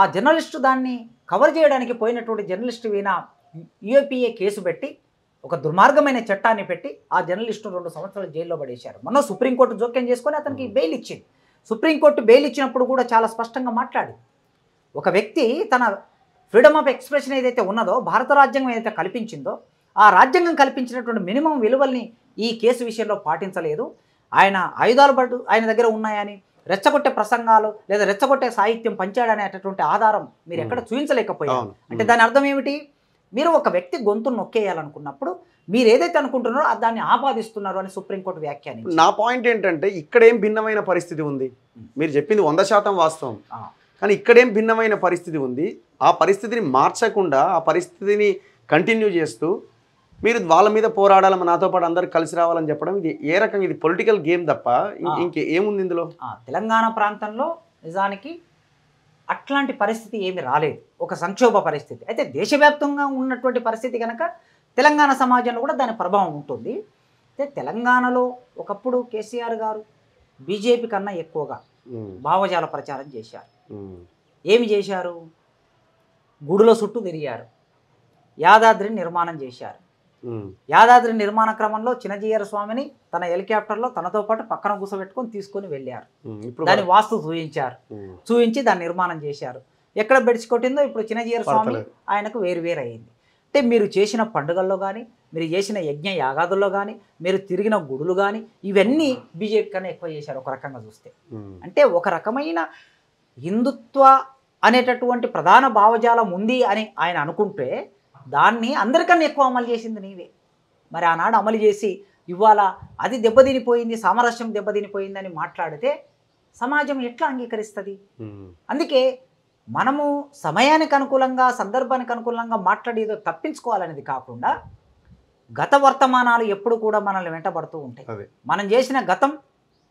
ఆ జర్నలిస్టు దాన్ని కవర్ చేయడానికి పోయినటువంటి జర్నలిస్టు ఈయన యూఏపీఏ కేసు పెట్టి ఒక దుర్మార్గమైన చట్టాన్ని పెట్టి ఆ జర్నలిస్టు రెండు సంవత్సరాలు జైల్లో పడేశారు మొన్న సుప్రీంకోర్టు జోక్యం చేసుకొని అతనికి బెయిల్ ఇచ్చింది సుప్రీంకోర్టు బెయిల్ ఇచ్చినప్పుడు కూడా చాలా స్పష్టంగా మాట్లాడింది ఒక వ్యక్తి తన ఫ్రీడమ్ ఆఫ్ ఎక్స్ప్రెషన్ ఏదైతే ఉన్నదో భారత రాజ్యాంగం ఏదైతే కల్పించిందో ఆ రాజ్యాంగం కల్పించినటువంటి మినిమం విలువల్ని ఈ కేసు విషయంలో పాటించలేదు ఆయన ఆయుధాలు పడు ఆయన దగ్గర ఉన్నాయని రెచ్చగొట్టే ప్రసంగాలు లేదా రెచ్చగొట్టే సాహిత్యం పంచాడనేటటువంటి ఆధారం మీరు ఎక్కడ చూపించలేకపోయారు అంటే దాని అర్థం ఏమిటి మీరు ఒక వ్యక్తి గొంతును నొక్కేయాలనుకున్నప్పుడు మీరు ఏదైతే అనుకుంటున్నారో దాన్ని ఆపాదిస్తున్నారు అని సుప్రీంకోర్టు వ్యాఖ్యానం నా పాయింట్ ఏంటంటే ఇక్కడేం భిన్నమైన పరిస్థితి ఉంది మీరు చెప్పింది వంద శాతం వాస్తవం కానీ ఇక్కడేం భిన్నమైన పరిస్థితి ఉంది ఆ పరిస్థితిని మార్చకుండా ఆ పరిస్థితిని కంటిన్యూ చేస్తూ మీరు వాళ్ళ మీద పోరాడాలి నాతో పాటు అందరు కలిసి రావాలని చెప్పడం ఇది ఏ రకంగా ఇది పొలిటికల్ గేమ్ తప్ప ఇంకేముంది ఇందులో తెలంగాణ ప్రాంతంలో నిజానికి అట్లాంటి పరిస్థితి ఏమి రాలేదు ఒక సంక్షోభ పరిస్థితి అయితే దేశవ్యాప్తంగా ఉన్నటువంటి పరిస్థితి కనుక తెలంగాణ సమాజంలో కూడా దాని ప్రభావం ఉంటుంది అయితే తెలంగాణలో ఒకప్పుడు కేసీఆర్ గారు బీజేపీ కన్నా ఎక్కువగా భావజాల ప్రచారం చేశారు ఏమి చేశారు గుడిలో చుట్టూ తిరిగారు యాదాద్రిని నిర్మాణం చేశారు యాదాద్రి నిర్మాణ క్రమంలో చిన్నజీయర స్వామిని తన హెలికాప్టర్లో తనతో పాటు పక్కన కూర్చోబెట్టుకొని తీసుకొని వెళ్ళారు దాని వాస్తు చూయించారు చూయించి దాన్ని నిర్మాణం చేశారు ఎక్కడ కొట్టిందో ఇప్పుడు చిన్నజీయర స్వామి ఆయనకు వేరు వేరు అయింది అంటే మీరు చేసిన పండుగల్లో కానీ మీరు చేసిన యజ్ఞ యాగాదుల్లో కానీ మీరు తిరిగిన గుడులు కానీ ఇవన్నీ బీజేపీ కన్నా ఎక్కువ చేశారు ఒక రకంగా చూస్తే అంటే ఒక రకమైన హిందుత్వ అనేటటువంటి ప్రధాన భావజాలం ఉంది అని ఆయన అనుకుంటే దాన్ని అందరికన్నా ఎక్కువ అమలు చేసింది నీవే మరి ఆనాడు అమలు చేసి ఇవాళ అది దెబ్బతినిపోయింది సామరస్యం దెబ్బతినిపోయిందని మాట్లాడితే సమాజం ఎట్లా అంగీకరిస్తుంది అందుకే మనము సమయానికి అనుకూలంగా సందర్భానికి అనుకూలంగా మాట్లాడేదో తప్పించుకోవాలనేది కాకుండా గత వర్తమానాలు ఎప్పుడు కూడా మనల్ని వెంటబడుతూ ఉంటాయి మనం చేసిన గతం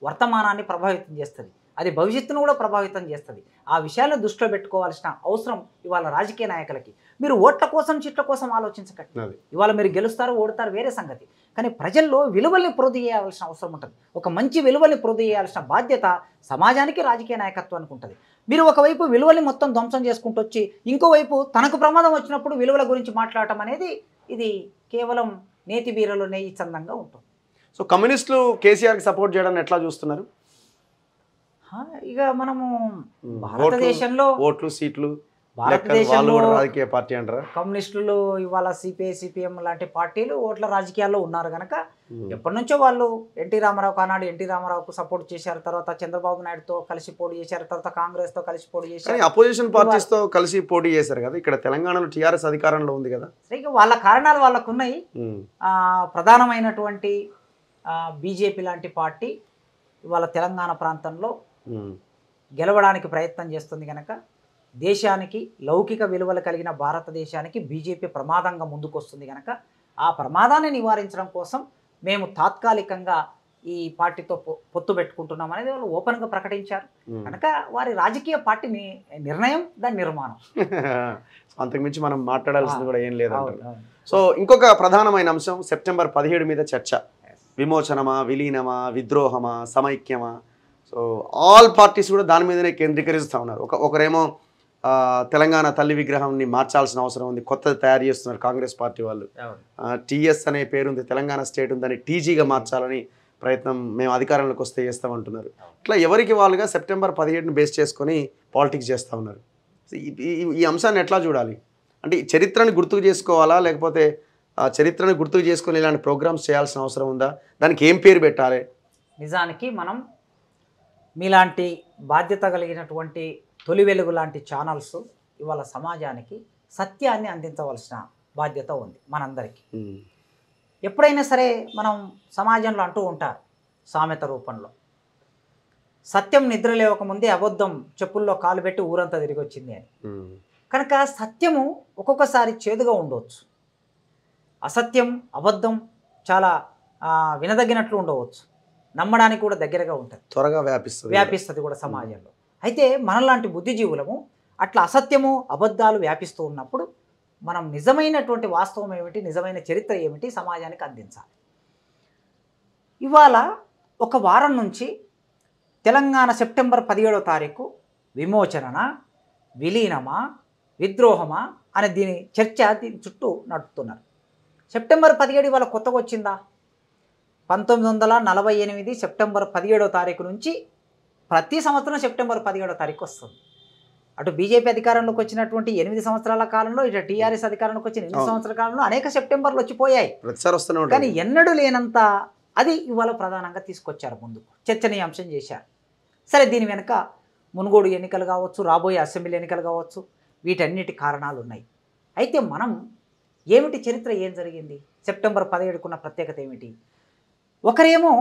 వర్తమానాన్ని ప్రభావితం చేస్తుంది అది భవిష్యత్తును కూడా ప్రభావితం చేస్తుంది ఆ విషయాలను దృష్టిలో పెట్టుకోవాల్సిన అవసరం ఇవాళ రాజకీయ నాయకులకి మీరు ఓట్ల కోసం చిట్ల కోసం ఆలోచించకండి ఇవాళ మీరు గెలుస్తారు ఓడతారు వేరే సంగతి కానీ ప్రజల్లో విలువల్ని పొరుదు చేయాల్సిన అవసరం ఉంటుంది ఒక మంచి విలువల్ని పొరుదు చేయాల్సిన బాధ్యత సమాజానికి రాజకీయ నాయకత్వానికి ఉంటుంది మీరు ఒకవైపు విలువల్ని మొత్తం ధ్వంసం చేసుకుంటూ వచ్చి ఇంకోవైపు తనకు ప్రమాదం వచ్చినప్పుడు విలువల గురించి మాట్లాడటం అనేది ఇది కేవలం నేతి బీరలో నేయి చందంగా ఉంటుంది సో కమ్యూనిస్టులు కేసీఆర్కి సపోర్ట్ చేయడాన్ని ఎట్లా చూస్తున్నారు ఇక మనము భారతదేశంలో ఓట్లు సీట్లు భారతదేశంలో రాజకీయ పార్టీ అంటారా కమ్యూనిస్టులు ఇవాళ సిపిఐ సిపిఎం లాంటి పార్టీలు ఓట్ల రాజకీయాల్లో ఉన్నారు కనుక ఎప్పటి నుంచో వాళ్ళు ఎన్టీ రామారావు కానాడు ఎన్టీ రామారావుకు సపోర్ట్ చేశారు తర్వాత చంద్రబాబు నాయుడుతో కలిసి పోటీ చేశారు తర్వాత కాంగ్రెస్ తో కలిసి పోటీ చేశారు అపోజిషన్ పార్టీస్ తో కలిసి పోటీ చేశారు కదా ఇక్కడ తెలంగాణలో టీఆర్ఎస్ అధికారంలో ఉంది కదా సరిగ్గా వాళ్ళ కారణాలు వాళ్ళకు ఉన్నాయి ప్రధానమైనటువంటి బీజేపీ లాంటి పార్టీ ఇవాళ తెలంగాణ ప్రాంతంలో గెలవడానికి ప్రయత్నం చేస్తుంది కనుక దేశానికి లౌకిక విలువలు కలిగిన భారతదేశానికి బీజేపీ ప్రమాదంగా ముందుకొస్తుంది కనుక ఆ ప్రమాదాన్ని నివారించడం కోసం మేము తాత్కాలికంగా ఈ పార్టీతో పొత్తు పెట్టుకుంటున్నాం అనేది వాళ్ళు ఓపెన్గా ప్రకటించారు కనుక వారి రాజకీయ పార్టీ నిర్ణయం దాని నిర్మాణం అంతకుమించి మనం మాట్లాడాల్సింది కూడా ఏం లేదు సో ఇంకొక ప్రధానమైన అంశం సెప్టెంబర్ పదిహేడు మీద చర్చ విమోచనమా విలీనమా విద్రోహమా సమైక్యమా సో ఆల్ పార్టీస్ కూడా దాని మీదనే కేంద్రీకరిస్తూ ఉన్నారు ఒక ఒకరేమో తెలంగాణ తల్లి విగ్రహాన్ని మార్చాల్సిన అవసరం ఉంది కొత్తది తయారు చేస్తున్నారు కాంగ్రెస్ పార్టీ వాళ్ళు టీఎస్ అనే పేరు ఉంది తెలంగాణ స్టేట్ ఉందని టీజీగా మార్చాలని ప్రయత్నం మేము అధికారంలోకి వస్తే చేస్తామంటున్నారు ఇట్లా ఎవరికి వాళ్ళుగా సెప్టెంబర్ పదిహేడును బేస్ చేసుకొని పాలిటిక్స్ చేస్తూ ఉన్నారు ఈ అంశాన్ని ఎట్లా చూడాలి అంటే చరిత్రను గుర్తుకు చేసుకోవాలా లేకపోతే చరిత్రను గుర్తుకు చేసుకొని ఇలాంటి ప్రోగ్రామ్స్ చేయాల్సిన అవసరం ఉందా దానికి ఏం పేరు పెట్టాలి నిజానికి మనం మీలాంటి బాధ్యత కలిగినటువంటి తొలి వెలుగు లాంటి ఛానల్స్ ఇవాళ సమాజానికి సత్యాన్ని అందించవలసిన బాధ్యత ఉంది మనందరికీ ఎప్పుడైనా సరే మనం సమాజంలో అంటూ ఉంటారు సామెత రూపంలో సత్యం నిద్ర లేవకముందే అబద్ధం చెప్పుల్లో కాలు పెట్టి ఊరంతా తిరిగి వచ్చింది అని కనుక సత్యము ఒక్కొక్కసారి చేదుగా ఉండవచ్చు అసత్యం అబద్ధం చాలా వినదగినట్లు ఉండవచ్చు నమ్మడానికి కూడా దగ్గరగా ఉంటుంది త్వరగా వ్యాపిస్తుంది వ్యాపిస్తుంది కూడా సమాజంలో అయితే మనలాంటి బుద్ధిజీవులము అట్లా అసత్యము అబద్ధాలు వ్యాపిస్తూ ఉన్నప్పుడు మనం నిజమైనటువంటి వాస్తవం ఏమిటి నిజమైన చరిత్ర ఏమిటి సమాజానికి అందించాలి ఇవాళ ఒక వారం నుంచి తెలంగాణ సెప్టెంబర్ పదిహేడో తారీఖు విమోచన విలీనమా విద్రోహమా అనే దీని చర్చ దీని చుట్టూ నడుపుతున్నారు సెప్టెంబర్ పదిహేడు ఇవాళ కొత్తగా వచ్చిందా పంతొమ్మిది వందల నలభై ఎనిమిది సెప్టెంబర్ పదిహేడో తారీఖు నుంచి ప్రతి సంవత్సరం సెప్టెంబర్ పదిహేడో తారీఖు వస్తుంది అటు బీజేపీ అధికారంలోకి వచ్చినటువంటి ఎనిమిది సంవత్సరాల కాలంలో ఇటు టీఆర్ఎస్ అధికారంలోకి వచ్చిన ఎనిమిది సంవత్సరాల కాలంలో అనేక సెప్టెంబర్లు వచ్చిపోయాయి కానీ ఎన్నడూ లేనంత అది ఇవాళ ప్రధానంగా తీసుకొచ్చారు ముందుకు చర్చనీయాంశం చేశారు సరే దీని వెనుక మునుగోడు ఎన్నికలు కావచ్చు రాబోయే అసెంబ్లీ ఎన్నికలు కావచ్చు వీటన్నిటి కారణాలు ఉన్నాయి అయితే మనం ఏమిటి చరిత్ర ఏం జరిగింది సెప్టెంబర్ పదిహేడుకున్న ప్రత్యేకత ఏమిటి ఒకరేమో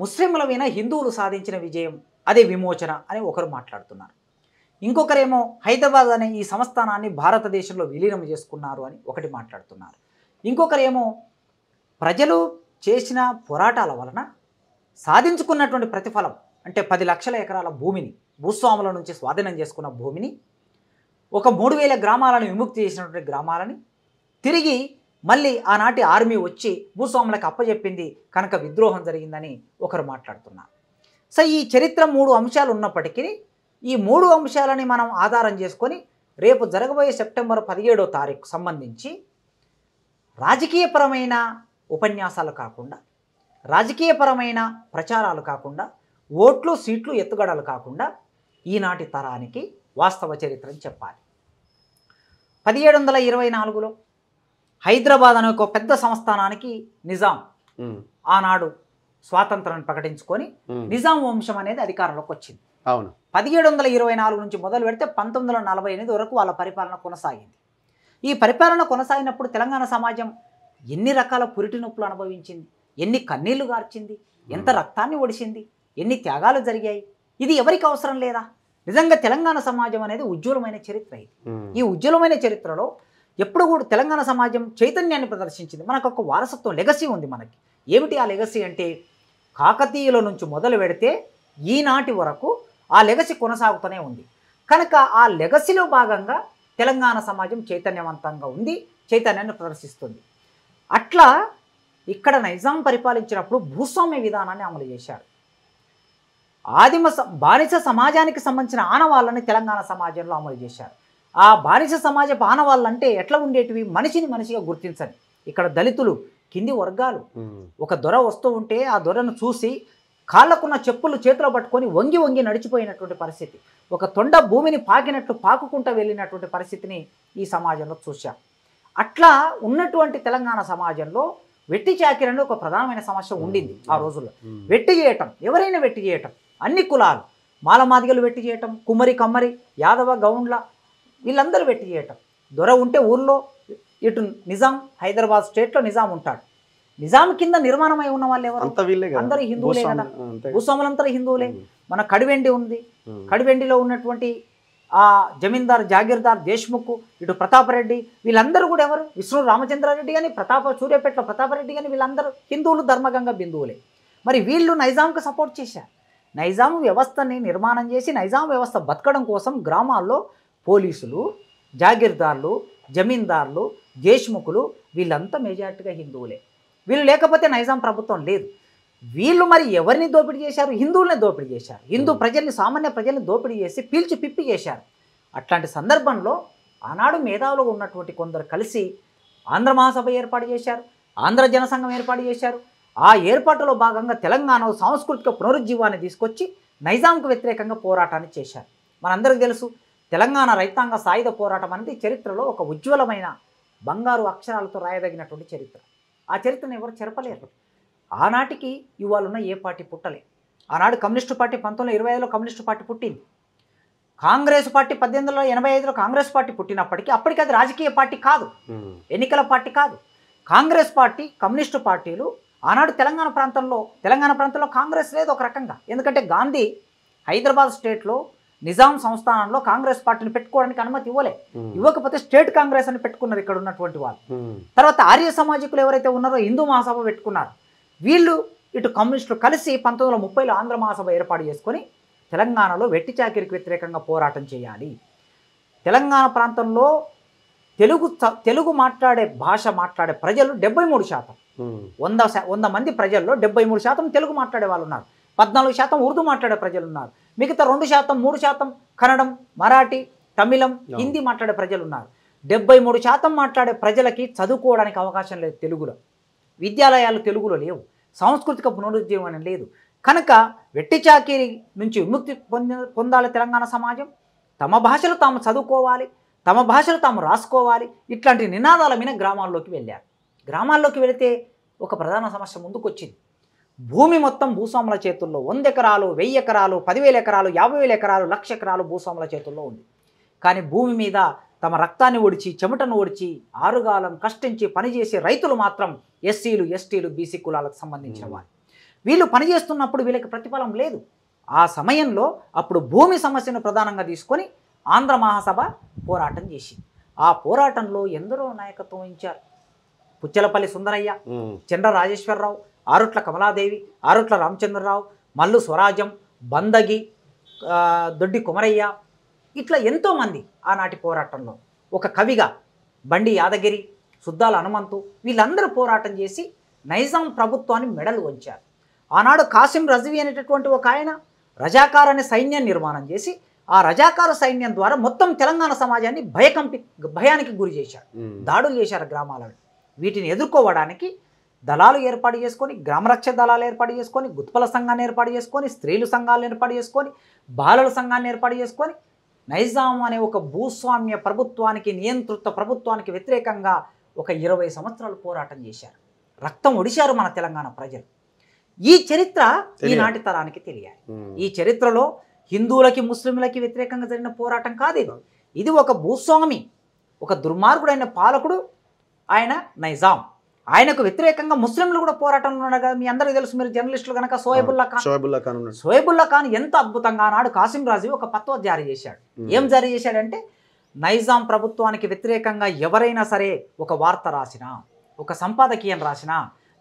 ముస్లింల మీద హిందువులు సాధించిన విజయం అదే విమోచన అని ఒకరు మాట్లాడుతున్నారు ఇంకొకరేమో హైదరాబాద్ అనే ఈ సంస్థానాన్ని భారతదేశంలో విలీనం చేసుకున్నారు అని ఒకటి మాట్లాడుతున్నారు ఇంకొకరేమో ప్రజలు చేసిన పోరాటాల వలన సాధించుకున్నటువంటి ప్రతిఫలం అంటే పది లక్షల ఎకరాల భూమిని భూస్వాముల నుంచి స్వాధీనం చేసుకున్న భూమిని ఒక మూడు వేల గ్రామాలను విముక్తి చేసినటువంటి గ్రామాలని తిరిగి మళ్ళీ ఆనాటి ఆర్మీ వచ్చి భూస్వాములకు అప్పజెప్పింది కనుక విద్రోహం జరిగిందని ఒకరు మాట్లాడుతున్నారు సో ఈ చరిత్ర మూడు అంశాలు ఉన్నప్పటికీ ఈ మూడు అంశాలని మనం ఆధారం చేసుకొని రేపు జరగబోయే సెప్టెంబర్ పదిహేడో తారీఖు సంబంధించి రాజకీయపరమైన ఉపన్యాసాలు కాకుండా రాజకీయపరమైన ప్రచారాలు కాకుండా ఓట్లు సీట్లు ఎత్తుగడలు కాకుండా ఈనాటి తరానికి వాస్తవ చరిత్రని చెప్పాలి పదిహేడు వందల ఇరవై నాలుగులో హైదరాబాద్ అనే ఒక పెద్ద సంస్థానానికి నిజాం ఆనాడు స్వాతంత్రాన్ని ప్రకటించుకొని నిజాం వంశం అనేది అధికారంలోకి వచ్చింది అవును పదిహేడు వందల ఇరవై నాలుగు నుంచి మొదలు పెడితే పంతొమ్మిది వందల నలభై ఎనిమిది వరకు వాళ్ళ పరిపాలన కొనసాగింది ఈ పరిపాలన కొనసాగినప్పుడు తెలంగాణ సమాజం ఎన్ని రకాల పురిటి నొప్పులు అనుభవించింది ఎన్ని కన్నీళ్లు గార్చింది ఎంత రక్తాన్ని ఒడిసింది ఎన్ని త్యాగాలు జరిగాయి ఇది ఎవరికి అవసరం లేదా నిజంగా తెలంగాణ సమాజం అనేది ఉజ్వలమైన చరిత్ర ఇది ఈ ఉజ్వలమైన చరిత్రలో ఎప్పుడు కూడా తెలంగాణ సమాజం చైతన్యాన్ని ప్రదర్శించింది మనకు ఒక వారసత్వం లెగసీ ఉంది మనకి ఏమిటి ఆ లెగసీ అంటే కాకతీయుల నుంచి మొదలు పెడితే ఈనాటి వరకు ఆ లెగసీ కొనసాగుతూనే ఉంది కనుక ఆ లెగసీలో భాగంగా తెలంగాణ సమాజం చైతన్యవంతంగా ఉంది చైతన్యాన్ని ప్రదర్శిస్తుంది అట్లా ఇక్కడ నైజాం పరిపాలించినప్పుడు భూస్వామ్య విధానాన్ని అమలు చేశారు ఆదిమ బానిస సమాజానికి సంబంధించిన ఆనవాళ్ళని తెలంగాణ సమాజంలో అమలు చేశారు ఆ బానిస సమాజపు వాళ్ళంటే ఎట్లా ఉండేటివి మనిషిని మనిషిగా గుర్తించండి ఇక్కడ దళితులు కింది వర్గాలు ఒక దొర వస్తూ ఉంటే ఆ దొరను చూసి కాళ్ళకున్న చెప్పులు చేతిలో పట్టుకొని వంగి వంగి నడిచిపోయినటువంటి పరిస్థితి ఒక తొండ భూమిని పాకినట్లు పాకుకుంటూ వెళ్ళినటువంటి పరిస్థితిని ఈ సమాజంలో చూశాం అట్లా ఉన్నటువంటి తెలంగాణ సమాజంలో వెట్టి చాకిరని ఒక ప్రధానమైన సమస్య ఉండింది ఆ రోజుల్లో వెట్టి చేయటం ఎవరైనా వెట్టి చేయటం అన్ని కులాలు మాలమాదిగలు వెట్టి చేయటం కుమ్మరి కమ్మరి యాదవ గౌండ్ల వీళ్ళందరూ చేయటం దొర ఉంటే ఊర్లో ఇటు నిజాం హైదరాబాద్ స్టేట్లో నిజాం ఉంటాడు నిజాం కింద నిర్మాణమై ఉన్న వాళ్ళు ఎవరు అందరూ హిందువులే కదా భూస్వాములంతా హిందువులే మన కడివెండి ఉంది కడివెండిలో ఉన్నటువంటి ఆ జమీందార్ జాగీర్దార్ దేశ్ముఖ్ ఇటు ప్రతాపరెడ్డి వీళ్ళందరూ కూడా ఎవరు విష్ణు రామచంద్రారెడ్డి కానీ ప్రతాప సూర్యాపేటలో ప్రతాపరెడ్డి కానీ వీళ్ళందరూ హిందువులు ధర్మగంగ బిందువులే మరి వీళ్ళు నైజాంకు సపోర్ట్ చేశారు నైజాం వ్యవస్థని నిర్మాణం చేసి నైజాం వ్యవస్థ బతకడం కోసం గ్రామాల్లో పోలీసులు జాగీర్దార్లు జమీందార్లు దేశ్ముఖులు వీళ్ళంతా మెజార్టీగా హిందువులే వీళ్ళు లేకపోతే నైజాం ప్రభుత్వం లేదు వీళ్ళు మరి ఎవరిని దోపిడీ చేశారు హిందువులనే దోపిడీ చేశారు హిందూ ప్రజల్ని సామాన్య ప్రజల్ని దోపిడీ చేసి పీల్చి పిప్పి చేశారు అట్లాంటి సందర్భంలో ఆనాడు మేధావులు ఉన్నటువంటి కొందరు కలిసి ఆంధ్ర మహాసభ ఏర్పాటు చేశారు ఆంధ్ర జనసంఘం ఏర్పాటు చేశారు ఆ ఏర్పాటులో భాగంగా తెలంగాణ సాంస్కృతిక పునరుజ్జీవాన్ని తీసుకొచ్చి నైజాంకు వ్యతిరేకంగా పోరాటాన్ని చేశారు మనందరికీ తెలుసు తెలంగాణ రైతాంగ సాయుధ పోరాటం అనేది చరిత్రలో ఒక ఉజ్వలమైన బంగారు అక్షరాలతో రాయదగినటువంటి చరిత్ర ఆ చరిత్రను ఎవరు చెరపలేరు ఆనాటికి ఇవాళ ఉన్న ఏ పార్టీ పుట్టలే ఆనాడు కమ్యూనిస్టు పార్టీ పంతొమ్మిది ఇరవై ఐదులో కమ్యూనిస్టు పార్టీ పుట్టింది కాంగ్రెస్ పార్టీ వందల ఎనభై ఐదులో కాంగ్రెస్ పార్టీ పుట్టినప్పటికీ అప్పటికీ అది రాజకీయ పార్టీ కాదు ఎన్నికల పార్టీ కాదు కాంగ్రెస్ పార్టీ కమ్యూనిస్టు పార్టీలు ఆనాడు తెలంగాణ ప్రాంతంలో తెలంగాణ ప్రాంతంలో కాంగ్రెస్ లేదు ఒక రకంగా ఎందుకంటే గాంధీ హైదరాబాద్ స్టేట్లో నిజాం సంస్థానంలో కాంగ్రెస్ పార్టీని పెట్టుకోవడానికి అనుమతి ఇవ్వలే ఇవ్వకపోతే స్టేట్ కాంగ్రెస్ అని పెట్టుకున్నారు ఇక్కడ ఉన్నటువంటి వాళ్ళు తర్వాత ఆర్య సామాజికులు ఎవరైతే ఉన్నారో హిందూ మహాసభ పెట్టుకున్నారు వీళ్ళు ఇటు కమ్యూనిస్టులు కలిసి పంతొమ్మిది వందల ముప్పైలో ఆంధ్ర మహాసభ ఏర్పాటు చేసుకొని తెలంగాణలో వెట్టి చాకిరికి వ్యతిరేకంగా పోరాటం చేయాలి తెలంగాణ ప్రాంతంలో తెలుగు తెలుగు మాట్లాడే భాష మాట్లాడే ప్రజలు డెబ్బై మూడు శాతం వంద వంద మంది ప్రజల్లో డెబ్బై మూడు శాతం తెలుగు మాట్లాడే వాళ్ళు ఉన్నారు పద్నాలుగు శాతం ఉర్దూ మాట్లాడే ప్రజలు ఉన్నారు మిగతా రెండు శాతం మూడు శాతం కన్నడం మరాఠీ తమిళం హిందీ మాట్లాడే ప్రజలు ఉన్నారు డెబ్బై మూడు శాతం మాట్లాడే ప్రజలకి చదువుకోవడానికి అవకాశం లేదు తెలుగులో విద్యాలయాలు తెలుగులో లేవు సాంస్కృతిక పునరుజ్జీవనం లేదు కనుక వెట్టిచాకిరి నుంచి విముక్తి పొంది పొందాలి తెలంగాణ సమాజం తమ భాషలు తాము చదువుకోవాలి తమ భాషలు తాము రాసుకోవాలి ఇట్లాంటి నినాదాల మీద గ్రామాల్లోకి వెళ్ళారు గ్రామాల్లోకి వెళితే ఒక ప్రధాన సమస్య ముందుకొచ్చింది భూమి మొత్తం భూస్వాముల చేతుల్లో వంద ఎకరాలు వెయ్యి ఎకరాలు పదివేల ఎకరాలు యాభై వేల ఎకరాలు లక్ష ఎకరాలు భూస్వాముల చేతుల్లో ఉంది కానీ భూమి మీద తమ రక్తాన్ని ఒడిచి చెమటను ఓడిచి ఆరుగాలం కష్టించి పనిచేసే రైతులు మాత్రం ఎస్సీలు ఎస్టీలు బీసీ కులాలకు సంబంధించిన hmm. వారు వీళ్ళు పనిచేస్తున్నప్పుడు వీళ్ళకి ప్రతిఫలం లేదు ఆ సమయంలో అప్పుడు భూమి సమస్యను ప్రధానంగా తీసుకొని ఆంధ్ర మహాసభ పోరాటం చేసింది ఆ పోరాటంలో ఎందరో నాయకత్వం వహించారు పుచ్చలపల్లి సుందరయ్య hmm. చంద్ర రాజేశ్వరరావు ఆరుట్ల కమలాదేవి ఆరుట్ల రామచంద్రరావు మల్లు స్వరాజ్యం బందగి దొడ్డి కుమరయ్య ఇట్లా ఎంతోమంది ఆనాటి పోరాటంలో ఒక కవిగా బండి యాదగిరి సుద్దాల హనుమంతు వీళ్ళందరూ పోరాటం చేసి నైజాం ప్రభుత్వాన్ని మెడలు వంచారు ఆనాడు కాసిం రజవి అనేటటువంటి ఒక ఆయన రజాకార్ అనే సైన్యం నిర్మాణం చేసి ఆ రజాకార సైన్యం ద్వారా మొత్తం తెలంగాణ సమాజాన్ని భయకంపి భయానికి గురి చేశారు దాడులు చేశారు గ్రామాలను వీటిని ఎదుర్కోవడానికి దళాలు ఏర్పాటు చేసుకొని గ్రామరక్ష దళాలు ఏర్పాటు చేసుకొని గుత్పల సంఘాన్ని ఏర్పాటు చేసుకొని స్త్రీలు సంఘాలను ఏర్పాటు చేసుకొని బాలల సంఘాన్ని ఏర్పాటు చేసుకొని నైజాం అనే ఒక భూస్వామ్య ప్రభుత్వానికి నియంతృత్వ ప్రభుత్వానికి వ్యతిరేకంగా ఒక ఇరవై సంవత్సరాలు పోరాటం చేశారు రక్తం ఒడిశారు మన తెలంగాణ ప్రజలు ఈ చరిత్ర ఈనాటి తరానికి తెలియాలి ఈ చరిత్రలో హిందువులకి ముస్లింలకి వ్యతిరేకంగా జరిగిన పోరాటం కాదు ఇది ఇది ఒక భూస్వామి ఒక దుర్మార్గుడైన పాలకుడు ఆయన నైజాం ఆయనకు వ్యతిరేకంగా ముస్లింలు కూడా పోరాటంలో ఉన్నాడు కదా మీ అందరికీ తెలుసు మీరు జర్నలిస్టులు కనుక సోయబుల్లా ఖాన్ సోయబుల్లా ఖాన్ సోయబుల్లా ఖాన్ ఎంత అద్భుతంగా నాడు కాసిం రాజు ఒక పత్వ జారీ చేశాడు ఏం జారీ చేశాడంటే నైజాం ప్రభుత్వానికి వ్యతిరేకంగా ఎవరైనా సరే ఒక వార్త రాసినా ఒక సంపాదకీయం రాసినా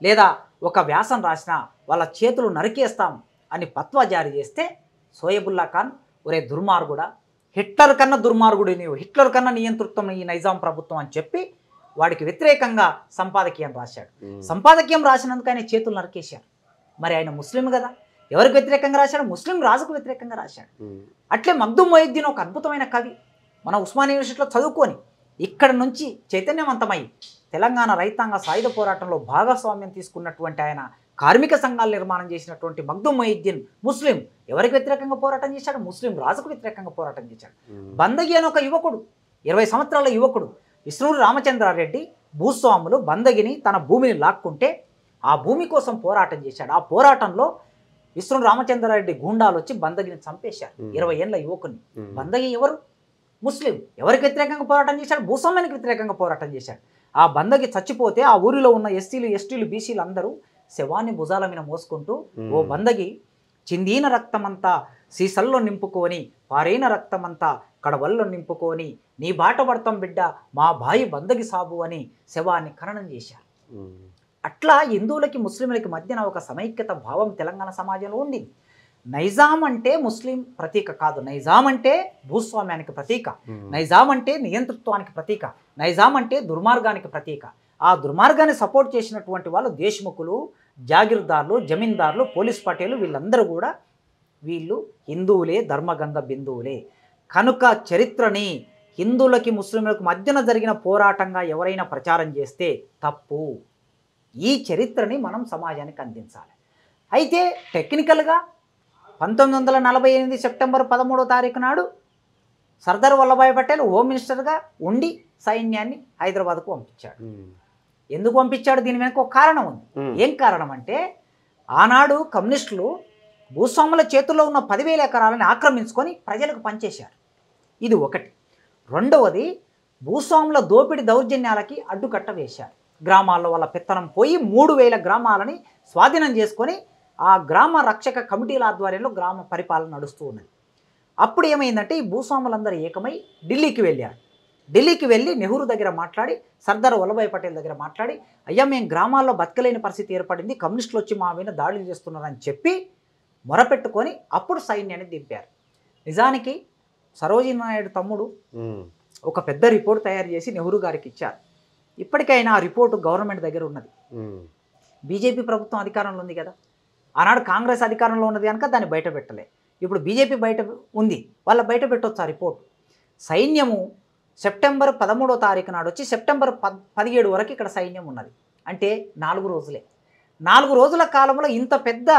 లేదా ఒక వ్యాసం రాసినా వాళ్ళ చేతులు నరికేస్తాం అని పత్వ జారీ చేస్తే సోయబుల్లా ఖాన్ ఒరే దుర్మార్గుడా హిట్లర్ కన్నా దుర్మార్గుడు నీవు హిట్లర్ కన్నా నియంతృత్వం ఈ నైజాం ప్రభుత్వం అని చెప్పి వాడికి వ్యతిరేకంగా సంపాదకీయం రాశాడు సంపాదకీయం రాసినందుకు ఆయన చేతులు నరికేశారు మరి ఆయన ముస్లిం కదా ఎవరికి వ్యతిరేకంగా రాశాడు ముస్లిం రాజుకు వ్యతిరేకంగా రాశాడు అట్లే మగ్దు మొయిద్దీన్ ఒక అద్భుతమైన కవి మన ఉస్మాన్ యూనివర్సిటీలో చదువుకొని ఇక్కడ నుంచి చైతన్యవంతమై తెలంగాణ రైతాంగ సాయుధ పోరాటంలో భాగస్వామ్యం తీసుకున్నటువంటి ఆయన కార్మిక సంఘాలు నిర్మాణం చేసినటువంటి మగ్దు మొయిద్దీన్ ముస్లిం ఎవరికి వ్యతిరేకంగా పోరాటం చేశాడు ముస్లిం రాజుకు వ్యతిరేకంగా పోరాటం చేశాడు బందగి అని ఒక యువకుడు ఇరవై సంవత్సరాల యువకుడు ఇస్నూరు రామచంద్రారెడ్డి భూస్వాములు బందగిని తన భూమిని లాక్కుంటే ఆ భూమి కోసం పోరాటం చేశాడు ఆ పోరాటంలో ఇస్నూరు రామచంద్రారెడ్డి గుండాలు వచ్చి బందగిని చంపేశారు ఇరవై ఏళ్ళ యువకుని బందగి ఎవరు ముస్లిం ఎవరికి వ్యతిరేకంగా పోరాటం చేశాడు భూస్వామ్యానికి వ్యతిరేకంగా పోరాటం చేశాడు ఆ బందగి చచ్చిపోతే ఆ ఊరిలో ఉన్న ఎస్సీలు ఎస్టీలు బీసీలు అందరూ శవాన్ని భుజాల మీద మోసుకుంటూ ఓ బందగి చిందీన రక్తమంతా సీసల్లో నింపుకొని పారైన రక్తమంతా కడవల్లో నింపుకొని నీ బాట పడతాం బిడ్డ మా బాయి బందకి సాబు అని శవాన్ని ఖననం చేశారు అట్లా హిందువులకి ముస్లింలకి మధ్యన ఒక సమైక్యత భావం తెలంగాణ సమాజంలో ఉంది నైజాం అంటే ముస్లిం ప్రతీక కాదు నైజాం అంటే భూస్వామ్యానికి ప్రతీక నైజాం అంటే నియంతృత్వానికి ప్రతీక నైజాం అంటే దుర్మార్గానికి ప్రతీక ఆ దుర్మార్గాన్ని సపోర్ట్ చేసినటువంటి వాళ్ళు దేశ్ముఖులు జాగీర్దార్లు జమీందార్లు పోలీస్ పటేలు వీళ్ళందరూ కూడా వీళ్ళు హిందువులే ధర్మగంధ బిందువులే కనుక చరిత్రని హిందువులకి ముస్లింలకు మధ్యన జరిగిన పోరాటంగా ఎవరైనా ప్రచారం చేస్తే తప్పు ఈ చరిత్రని మనం సమాజానికి అందించాలి అయితే టెక్నికల్గా పంతొమ్మిది వందల నలభై ఎనిమిది సెప్టెంబర్ పదమూడో తారీఖు నాడు సర్దార్ వల్లభాయ్ పటేల్ హోమ్ మినిస్టర్గా ఉండి సైన్యాన్ని హైదరాబాద్కు పంపించాడు ఎందుకు పంపించాడు దీని వెనక ఒక కారణం ఉంది ఏం కారణం అంటే ఆనాడు కమ్యూనిస్టులు భూస్వాముల చేతుల్లో ఉన్న పదివేల ఎకరాలను ఆక్రమించుకొని ప్రజలకు పనిచేశారు ఇది ఒకటి రెండవది భూస్వాముల దోపిడీ దౌర్జన్యాలకి అడ్డుకట్ట వేశారు గ్రామాల్లో వాళ్ళ పెత్తనం పోయి మూడు వేల గ్రామాలని స్వాధీనం చేసుకొని ఆ గ్రామ రక్షక కమిటీల ఆధ్వర్యంలో గ్రామ పరిపాలన నడుస్తూ ఉన్నది అప్పుడు ఏమైందంటే ఈ భూస్వాములందరూ ఏకమై ఢిల్లీకి వెళ్ళారు ఢిల్లీకి వెళ్ళి నెహ్రూ దగ్గర మాట్లాడి సర్దార్ వల్లభాయ్ పటేల్ దగ్గర మాట్లాడి అయ్యా మేము గ్రామాల్లో బతకలేని పరిస్థితి ఏర్పడింది కమ్యూనిస్టులు వచ్చి మా మీద దాడులు చేస్తున్నారని చెప్పి మొరపెట్టుకొని అప్పుడు సైన్యాన్ని దింపారు నిజానికి సరోజీ నాయుడు తమ్ముడు ఒక పెద్ద రిపోర్ట్ తయారు చేసి నెహ్రూ గారికి ఇచ్చారు ఇప్పటికైనా ఆ రిపోర్టు గవర్నమెంట్ దగ్గర ఉన్నది బీజేపీ ప్రభుత్వం అధికారంలో ఉంది కదా ఆనాడు కాంగ్రెస్ అధికారంలో ఉన్నది కనుక దాన్ని బయట పెట్టలే ఇప్పుడు బీజేపీ బయట ఉంది వాళ్ళ బయట పెట్టొచ్చు ఆ రిపోర్ట్ సైన్యము సెప్టెంబర్ పదమూడో తారీఖు నాడు వచ్చి సెప్టెంబర్ పదిహేడు వరకు ఇక్కడ సైన్యం ఉన్నది అంటే నాలుగు రోజులే నాలుగు రోజుల కాలంలో ఇంత పెద్ద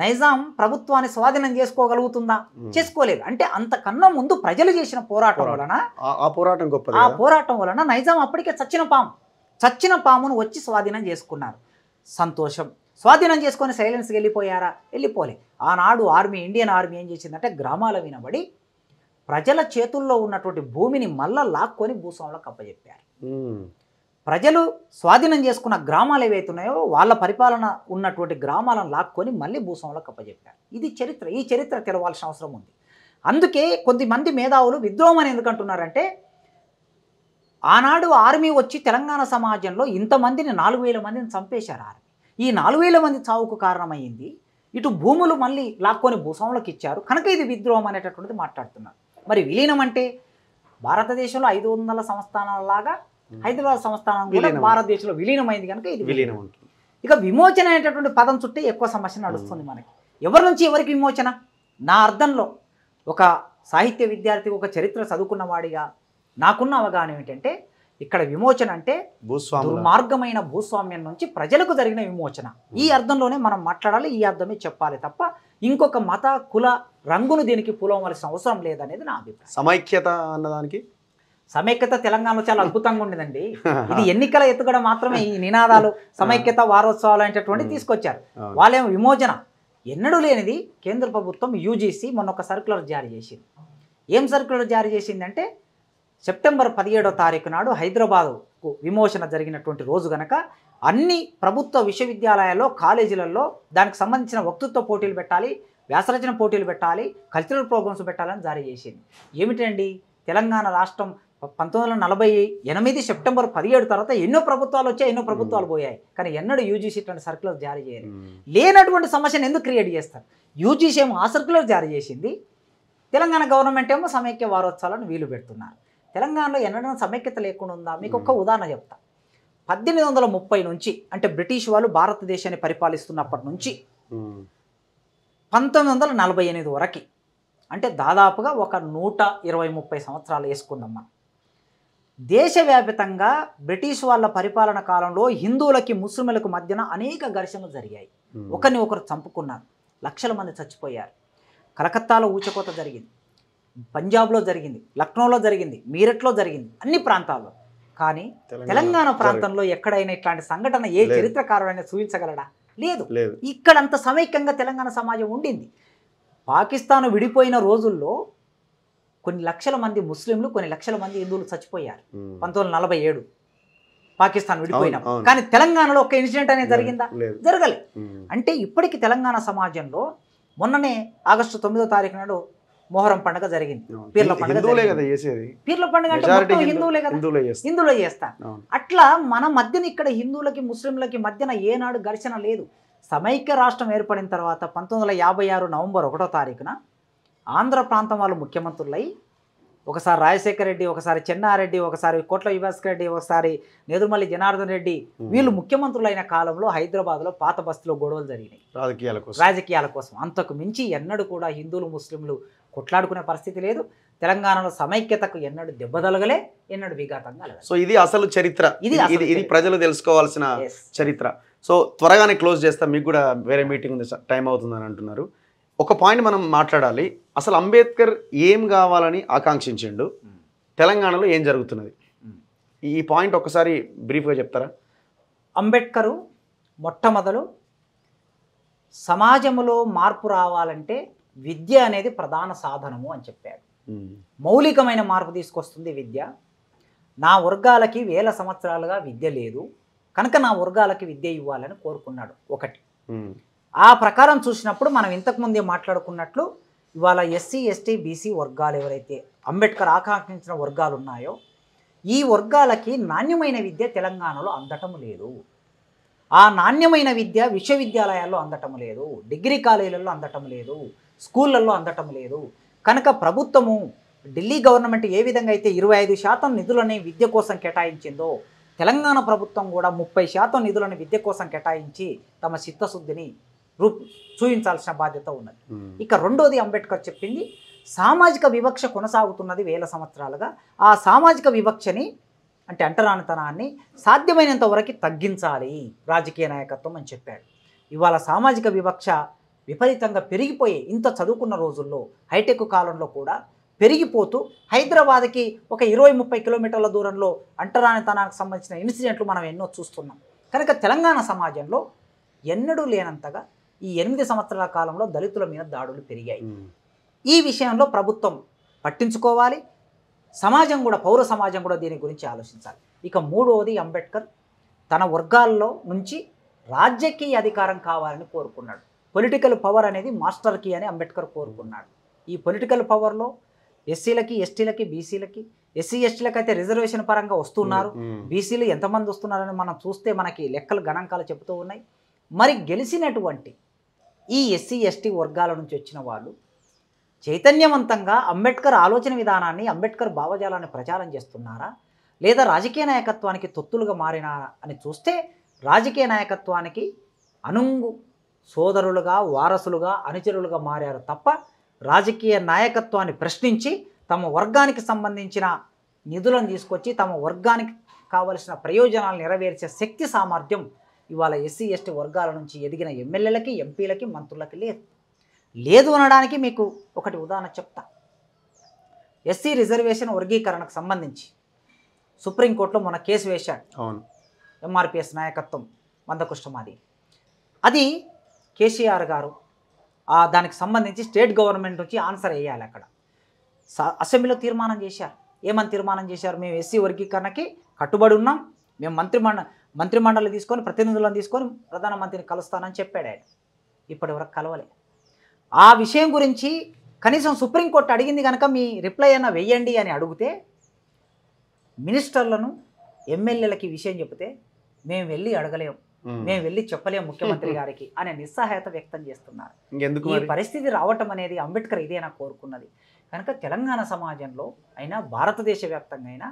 నైజాం ప్రభుత్వాన్ని స్వాధీనం చేసుకోగలుగుతుందా చేసుకోలేదు అంటే అంతకన్నా ముందు ప్రజలు చేసిన పోరాటం వలన ఆ పోరాటం గొప్ప ఆ పోరాటం వలన నైజాం అప్పటికే చచ్చిన పాము చచ్చిన పామును వచ్చి స్వాధీనం చేసుకున్నారు సంతోషం స్వాధీనం చేసుకొని సైలెన్స్కి వెళ్ళిపోయారా వెళ్ళిపోలే ఆనాడు ఆర్మీ ఇండియన్ ఆర్మీ ఏం చేసిందంటే గ్రామాల వినబడి ప్రజల చేతుల్లో ఉన్నటువంటి భూమిని మళ్ళా లాక్కొని భూస్వాములకు అప్పచెప్పారు ప్రజలు స్వాధీనం చేసుకున్న గ్రామాలు ఏవైతున్నాయో వాళ్ళ పరిపాలన ఉన్నటువంటి గ్రామాలను లాక్కొని మళ్ళీ భూస్వాములకు కప్పజెప్పారు ఇది చరిత్ర ఈ చరిత్ర తెలవాల్సిన అవసరం ఉంది అందుకే కొద్దిమంది మేధావులు విద్రోహం అని ఎందుకంటున్నారంటే ఆనాడు ఆర్మీ వచ్చి తెలంగాణ సమాజంలో ఇంతమందిని నాలుగు వేల మందిని చంపేశారు ఆర్మీ ఈ నాలుగు వేల మంది చావుకు కారణమైంది ఇటు భూములు మళ్ళీ లాక్కొని భూస్వాములకు ఇచ్చారు కనుక ఇది విద్రోహం అనేటటువంటిది మాట్లాడుతున్నారు మరి విలీనం అంటే భారతదేశంలో ఐదు వందల సంస్థానాలలాగా హైదరాబాద్ సంస్థానం కూడా భారతదేశంలో విలీనమైంది కనుక ఇది విలీనం ఇక విమోచన అనేటటువంటి పదం చుట్టే ఎక్కువ సమస్య నడుస్తుంది మనకి ఎవరి నుంచి ఎవరికి విమోచన నా అర్థంలో ఒక సాహిత్య విద్యార్థి ఒక చరిత్ర చదువుకున్నవాడిగా నాకున్న అవగాహన ఏమిటంటే ఇక్కడ విమోచన అంటే మార్గమైన భూస్వామ్యం నుంచి ప్రజలకు జరిగిన విమోచన ఈ అర్థంలోనే మనం మాట్లాడాలి ఈ అర్థమే చెప్పాలి తప్ప ఇంకొక మత కుల రంగును దీనికి పూలవలసిన అవసరం లేదనేది నా అభిప్రాయం సమైక్యత అన్నదానికి సమైక్యత తెలంగాణలో చాలా అద్భుతంగా ఉండేదండి ఇది ఎన్నికల ఎత్తుగడ మాత్రమే ఈ నినాదాలు సమైక్యత వారోత్సవాలు అనేటటువంటి తీసుకొచ్చారు వాళ్ళేమో విమోచన ఎన్నడూ లేనిది కేంద్ర ప్రభుత్వం యూజీసీ మొన్న ఒక సర్క్యులర్ జారీ చేసింది ఏం సర్క్యులర్ జారీ చేసిందంటే సెప్టెంబర్ పదిహేడో తారీఖు నాడు హైదరాబాద్కు విమోచన జరిగినటువంటి రోజు గనక అన్ని ప్రభుత్వ విశ్వవిద్యాలయాల్లో కాలేజీలలో దానికి సంబంధించిన వక్తృత్వ పోటీలు పెట్టాలి వ్యాసరచన పోటీలు పెట్టాలి కల్చరల్ ప్రోగ్రామ్స్ పెట్టాలని జారీ చేసింది ఏమిటండి తెలంగాణ రాష్ట్రం పంతొమ్మిది వందల నలభై ఎనిమిది సెప్టెంబర్ పదిహేడు తర్వాత ఎన్నో ప్రభుత్వాలు వచ్చాయి ఎన్నో ప్రభుత్వాలు పోయాయి కానీ ఎన్నడూ యూజీసీ ఇటువంటి సర్క్యులర్ జారీ చేయరు లేనటువంటి సమస్యను ఎందుకు క్రియేట్ చేస్తారు యూజీసీ ఏమో ఆ సర్క్యులర్ జారీ చేసింది తెలంగాణ గవర్నమెంట్ ఏమో సమైక్య వారోత్సవాలను వీలు పెడుతున్నారు తెలంగాణలో ఎన్నడైనా సమైక్యత లేకుండా ఉందా మీకు ఒక్క ఉదాహరణ చెప్తా పద్దెనిమిది వందల ముప్పై నుంచి అంటే బ్రిటిష్ వాళ్ళు భారతదేశాన్ని పరిపాలిస్తున్నప్పటి నుంచి పంతొమ్మిది వందల నలభై ఎనిమిది వరకు అంటే దాదాపుగా ఒక నూట ఇరవై ముప్పై సంవత్సరాలు వేసుకుందాం మనం దేశవ్యాప్తంగా బ్రిటిష్ వాళ్ళ పరిపాలన కాలంలో హిందువులకి ముస్లింలకు మధ్యన అనేక ఘర్షణలు జరిగాయి ఒకరిని ఒకరు చంపుకున్నారు లక్షల మంది చచ్చిపోయారు కలకత్తాలో ఊచకోత జరిగింది పంజాబ్లో జరిగింది లక్నోలో జరిగింది మీరట్లో జరిగింది అన్ని ప్రాంతాల్లో కానీ తెలంగాణ ప్రాంతంలో ఎక్కడైనా ఇట్లాంటి సంఘటన ఏ చరిత్రకారుడైనా సూచించగలడా లేదు ఇక్కడంత సమైక్యంగా తెలంగాణ సమాజం ఉండింది పాకిస్తాన్ విడిపోయిన రోజుల్లో కొన్ని లక్షల మంది ముస్లింలు కొన్ని లక్షల మంది హిందువులు చచ్చిపోయారు పంతొమ్మిది నలభై ఏడు పాకిస్తాన్ విడిపోయిన కానీ తెలంగాణలో ఒక ఇన్సిడెంట్ అనేది జరిగిందా జరగలే అంటే ఇప్పటికీ తెలంగాణ సమాజంలో మొన్ననే ఆగస్టు తొమ్మిదో తారీఖు నాడు మొహరం పండుగ జరిగింది పీర్ల పండుగ పీర్ల పండుగ అంటే హిందువులే కదా హిందువులే చేస్తా అట్లా మన మధ్యన ఇక్కడ హిందువులకి ముస్లింలకి మధ్యన ఏనాడు ఘర్షణ లేదు సమైక్య రాష్ట్రం ఏర్పడిన తర్వాత పంతొమ్మిది నవంబర్ ఒకటో తారీఖున ఆంధ్ర ప్రాంతం వాళ్ళు ముఖ్యమంత్రులై ఒకసారి రాజశేఖర రెడ్డి ఒకసారి చెన్నారెడ్డి ఒకసారి కోట్ల విభాస్కర్ రెడ్డి ఒకసారి నేదురుమల్లి జనార్దన్ రెడ్డి వీళ్ళు ముఖ్యమంత్రులైన కాలంలో హైదరాబాద్లో పాత బస్సులో గొడవలు జరిగినాయి రాజకీయాల కోసం రాజకీయాల కోసం అంతకు మించి ఎన్నడూ కూడా హిందువులు ముస్లింలు కొట్లాడుకునే పరిస్థితి లేదు తెలంగాణలో సమైక్యతకు ఎన్నడు దెబ్బతలగలే ఎన్నడు విఘాతంగా సో ఇది అసలు చరిత్ర ఇది ఇది ప్రజలు తెలుసుకోవాల్సిన చరిత్ర సో త్వరగానే క్లోజ్ చేస్తా మీకు కూడా వేరే మీటింగ్ ఉంది టైం అవుతుందని అంటున్నారు ఒక పాయింట్ మనం మాట్లాడాలి అసలు అంబేద్కర్ ఏం కావాలని ఆకాంక్షించిండు తెలంగాణలో ఏం జరుగుతున్నది ఈ పాయింట్ ఒకసారి బ్రీఫ్గా చెప్తారా అంబేద్కరు మొట్టమొదలు సమాజంలో మార్పు రావాలంటే విద్య అనేది ప్రధాన సాధనము అని చెప్పాడు మౌలికమైన మార్పు తీసుకొస్తుంది విద్య నా వర్గాలకి వేల సంవత్సరాలుగా విద్య లేదు కనుక నా వర్గాలకి విద్య ఇవ్వాలని కోరుకున్నాడు ఒకటి ఆ ప్రకారం చూసినప్పుడు మనం ఇంతకుముందే మాట్లాడుకున్నట్లు ఇవాళ ఎస్సీ ఎస్టీ బీసీ వర్గాలు ఎవరైతే అంబేద్కర్ ఆకాంక్షించిన వర్గాలు ఉన్నాయో ఈ వర్గాలకి నాణ్యమైన విద్య తెలంగాణలో అందటం లేదు ఆ నాణ్యమైన విద్య విశ్వవిద్యాలయాల్లో అందటం లేదు డిగ్రీ కాలేజీలలో అందటం లేదు స్కూళ్ళల్లో అందటం లేదు కనుక ప్రభుత్వము ఢిల్లీ గవర్నమెంట్ ఏ విధంగా అయితే ఇరవై ఐదు శాతం నిధులని విద్య కోసం కేటాయించిందో తెలంగాణ ప్రభుత్వం కూడా ముప్పై శాతం నిధులను విద్య కోసం కేటాయించి తమ చిత్తశుద్ధిని రూ చూపించాల్సిన బాధ్యత ఉన్నది ఇక రెండోది అంబేద్కర్ చెప్పింది సామాజిక వివక్ష కొనసాగుతున్నది వేల సంవత్సరాలుగా ఆ సామాజిక వివక్షని అంటే అంటరానితనాన్ని సాధ్యమైనంత వరకు తగ్గించాలి రాజకీయ నాయకత్వం అని చెప్పాడు ఇవాళ సామాజిక వివక్ష విపరీతంగా పెరిగిపోయి ఇంత చదువుకున్న రోజుల్లో హైటెక్ కాలంలో కూడా పెరిగిపోతూ హైదరాబాద్కి ఒక ఇరవై ముప్పై కిలోమీటర్ల దూరంలో అంటరానితనానికి సంబంధించిన ఇన్సిడెంట్లు మనం ఎన్నో చూస్తున్నాం కనుక తెలంగాణ సమాజంలో ఎన్నడూ లేనంతగా ఈ ఎనిమిది సంవత్సరాల కాలంలో దళితుల మీద దాడులు పెరిగాయి ఈ విషయంలో ప్రభుత్వం పట్టించుకోవాలి సమాజం కూడా పౌర సమాజం కూడా దీని గురించి ఆలోచించాలి ఇక మూడవది అంబేద్కర్ తన వర్గాల్లో నుంచి రాజకీయ అధికారం కావాలని కోరుకున్నాడు పొలిటికల్ పవర్ అనేది మాస్టర్ కీ అని అంబేద్కర్ కోరుకున్నాడు ఈ పొలిటికల్ పవర్లో ఎస్సీలకి ఎస్టీలకి బీసీలకి ఎస్సీ ఎస్టీలకి అయితే రిజర్వేషన్ పరంగా వస్తున్నారు బీసీలు ఎంతమంది వస్తున్నారని మనం చూస్తే మనకి లెక్కలు గణాంకాలు చెబుతూ ఉన్నాయి మరి గెలిచినటువంటి ఈ ఎస్సీ ఎస్టీ వర్గాల నుంచి వచ్చిన వాళ్ళు చైతన్యవంతంగా అంబేద్కర్ ఆలోచన విధానాన్ని అంబేద్కర్ భావజాలాన్ని ప్రచారం చేస్తున్నారా లేదా రాజకీయ నాయకత్వానికి తొత్తులుగా మారినా అని చూస్తే రాజకీయ నాయకత్వానికి అనుంగు సోదరులుగా వారసులుగా అనుచరులుగా మారారు తప్ప రాజకీయ నాయకత్వాన్ని ప్రశ్నించి తమ వర్గానికి సంబంధించిన నిధులను తీసుకొచ్చి తమ వర్గానికి కావలసిన ప్రయోజనాలు నెరవేర్చే శక్తి సామర్థ్యం ఇవాళ ఎస్సీ ఎస్టీ వర్గాల నుంచి ఎదిగిన ఎమ్మెల్యేలకి ఎంపీలకి మంత్రులకి లేదు లేదు అనడానికి మీకు ఒకటి ఉదాహరణ చెప్తా ఎస్సీ రిజర్వేషన్ వర్గీకరణకు సంబంధించి సుప్రీంకోర్టులో మొన్న కేసు వేశాడు అవును ఎంఆర్పిఎస్ నాయకత్వం మందకృష్ణమాది అది కేసీఆర్ గారు దానికి సంబంధించి స్టేట్ గవర్నమెంట్ నుంచి ఆన్సర్ వేయాలి అక్కడ అసెంబ్లీలో తీర్మానం చేశారు ఏమని తీర్మానం చేశారు మేము ఎస్సీ వర్గీకరణకి కట్టుబడి ఉన్నాం మేము మంత్రిమండ మంత్రిమండలి తీసుకొని ప్రతినిధులను తీసుకొని ప్రధానమంత్రిని కలుస్తానని చెప్పాడు ఆయన ఇప్పటి వరకు కలవలే ఆ విషయం గురించి కనీసం సుప్రీంకోర్టు అడిగింది కనుక మీ రిప్లై అయినా వెయ్యండి అని అడిగితే మినిస్టర్లను ఎమ్మెల్యేలకి విషయం చెబితే మేము వెళ్ళి అడగలేము మేము వెళ్ళి చెప్పలేము ముఖ్యమంత్రి గారికి అనే నిస్సహాయత వ్యక్తం చేస్తున్నారు ఈ పరిస్థితి రావటం అనేది అంబేద్కర్ ఇదేనా కోరుకున్నది కనుక తెలంగాణ సమాజంలో అయినా భారతదేశ వ్యాప్తంగా అయినా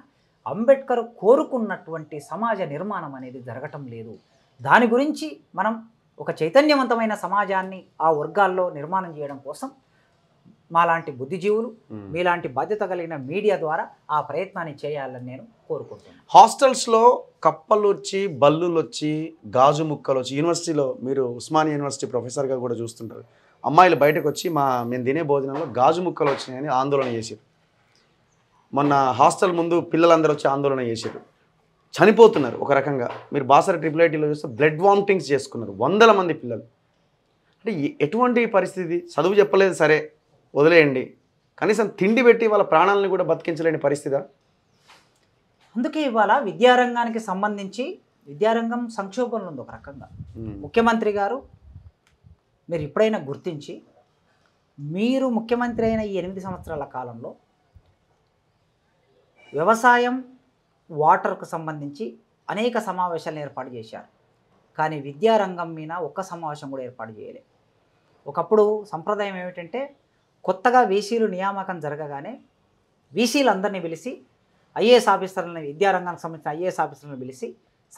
అంబేద్కర్ కోరుకున్నటువంటి సమాజ నిర్మాణం అనేది జరగటం లేదు దాని గురించి మనం ఒక చైతన్యవంతమైన సమాజాన్ని ఆ వర్గాల్లో నిర్మాణం చేయడం కోసం మాలాంటి బుద్ధిజీవులు మీలాంటి బాధ్యత కలిగిన మీడియా ద్వారా ఆ ప్రయత్నాన్ని చేయాలని నేను కోరుకుంటున్నాను హాస్టల్స్లో కప్పలు వచ్చి బల్లులు వచ్చి గాజు ముక్కలు వచ్చి యూనివర్సిటీలో మీరు ఉస్మానియా యూనివర్సిటీ ప్రొఫెసర్గా కూడా చూస్తుంటారు అమ్మాయిలు బయటకు వచ్చి మా మేము తినే భోజనంలో గాజు ముక్కలు వచ్చినాయని ఆందోళన చేశారు మొన్న హాస్టల్ ముందు పిల్లలందరూ వచ్చి ఆందోళన చేశారు చనిపోతున్నారు ఒక రకంగా మీరు బాసర ట్రిపుల్ ఐటీలో చూస్తే బ్లడ్ వామిటింగ్స్ చేసుకున్నారు వందల మంది పిల్లలు అంటే ఎటువంటి పరిస్థితి చదువు చెప్పలేదు సరే వదిలేయండి కనీసం తిండి పెట్టి వాళ్ళ ప్రాణాలను కూడా బతికించలేని పరిస్థితి అందుకే ఇవాళ విద్యారంగానికి సంబంధించి విద్యారంగం సంక్షోభంలో ఉంది ఒక రకంగా ముఖ్యమంత్రి గారు మీరు ఎప్పుడైనా గుర్తించి మీరు ముఖ్యమంత్రి అయిన ఈ ఎనిమిది సంవత్సరాల కాలంలో వ్యవసాయం వాటర్కు సంబంధించి అనేక సమావేశాలను ఏర్పాటు చేశారు కానీ విద్యారంగం మీద ఒక్క సమావేశం కూడా ఏర్పాటు చేయలే ఒకప్పుడు సంప్రదాయం ఏమిటంటే కొత్తగా వీసీలు నియామకం జరగగానే వీసీలు అందరినీ పిలిచి ఐఏఎస్ ఆఫీసర్లను విద్యారంగానికి సంబంధించిన ఐఏఎస్ ఆఫీసర్లను పిలిచి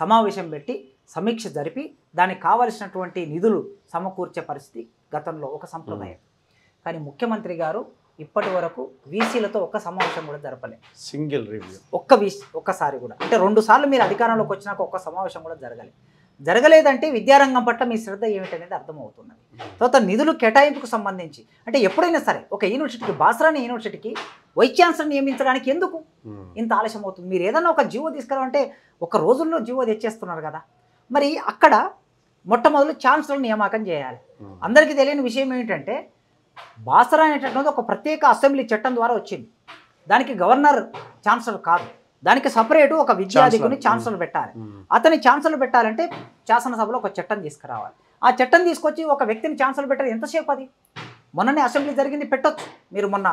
సమావేశం పెట్టి సమీక్ష జరిపి దానికి కావలసినటువంటి నిధులు సమకూర్చే పరిస్థితి గతంలో ఒక సంప్రదాయం కానీ ముఖ్యమంత్రి గారు ఇప్పటి వరకు వీసీలతో ఒక్క సమావేశం కూడా జరపలే సింగిల్ రివ్యూ ఒక్క వీసీ ఒక్కసారి కూడా అంటే రెండు సార్లు మీరు అధికారంలోకి వచ్చినాక ఒక్క సమావేశం కూడా జరగాలి జరగలేదంటే విద్యారంగం పట్ల మీ శ్రద్ధ ఏమిటనేది అర్థమవుతున్నది తర్వాత నిధులు కేటాయింపుకు సంబంధించి అంటే ఎప్పుడైనా సరే ఒక యూనివర్సిటీకి బాసరాని యూనివర్సిటీకి వైస్ ఛాన్సలర్ నియమించడానికి ఎందుకు hmm. ఇంత ఆలస్యం అవుతుంది మీరు ఏదైనా ఒక జీవో తీసుకురావంటే ఒక రోజుల్లో జీవో తెచ్చేస్తున్నారు కదా మరి అక్కడ మొట్టమొదలు ఛాన్సలర్ నియామకం చేయాలి hmm. అందరికీ తెలియని విషయం ఏమిటంటే బాసరా అనేటటువంటిది ఒక ప్రత్యేక అసెంబ్లీ చట్టం ద్వారా వచ్చింది దానికి గవర్నర్ ఛాన్సలర్ కాదు దానికి సపరేట్ ఒక విద్యాధికుని ఛాన్సలర్ పెట్టాలి అతని ఛాన్సలర్ పెట్టాలంటే శాసనసభలో ఒక చట్టం తీసుకురావాలి ఆ చట్టం తీసుకొచ్చి ఒక వ్యక్తిని ఛాన్సలర్ పెట్టాలి ఎంతసేపు అది మొన్ననే అసెంబ్లీ జరిగింది పెట్టొచ్చు మీరు మొన్న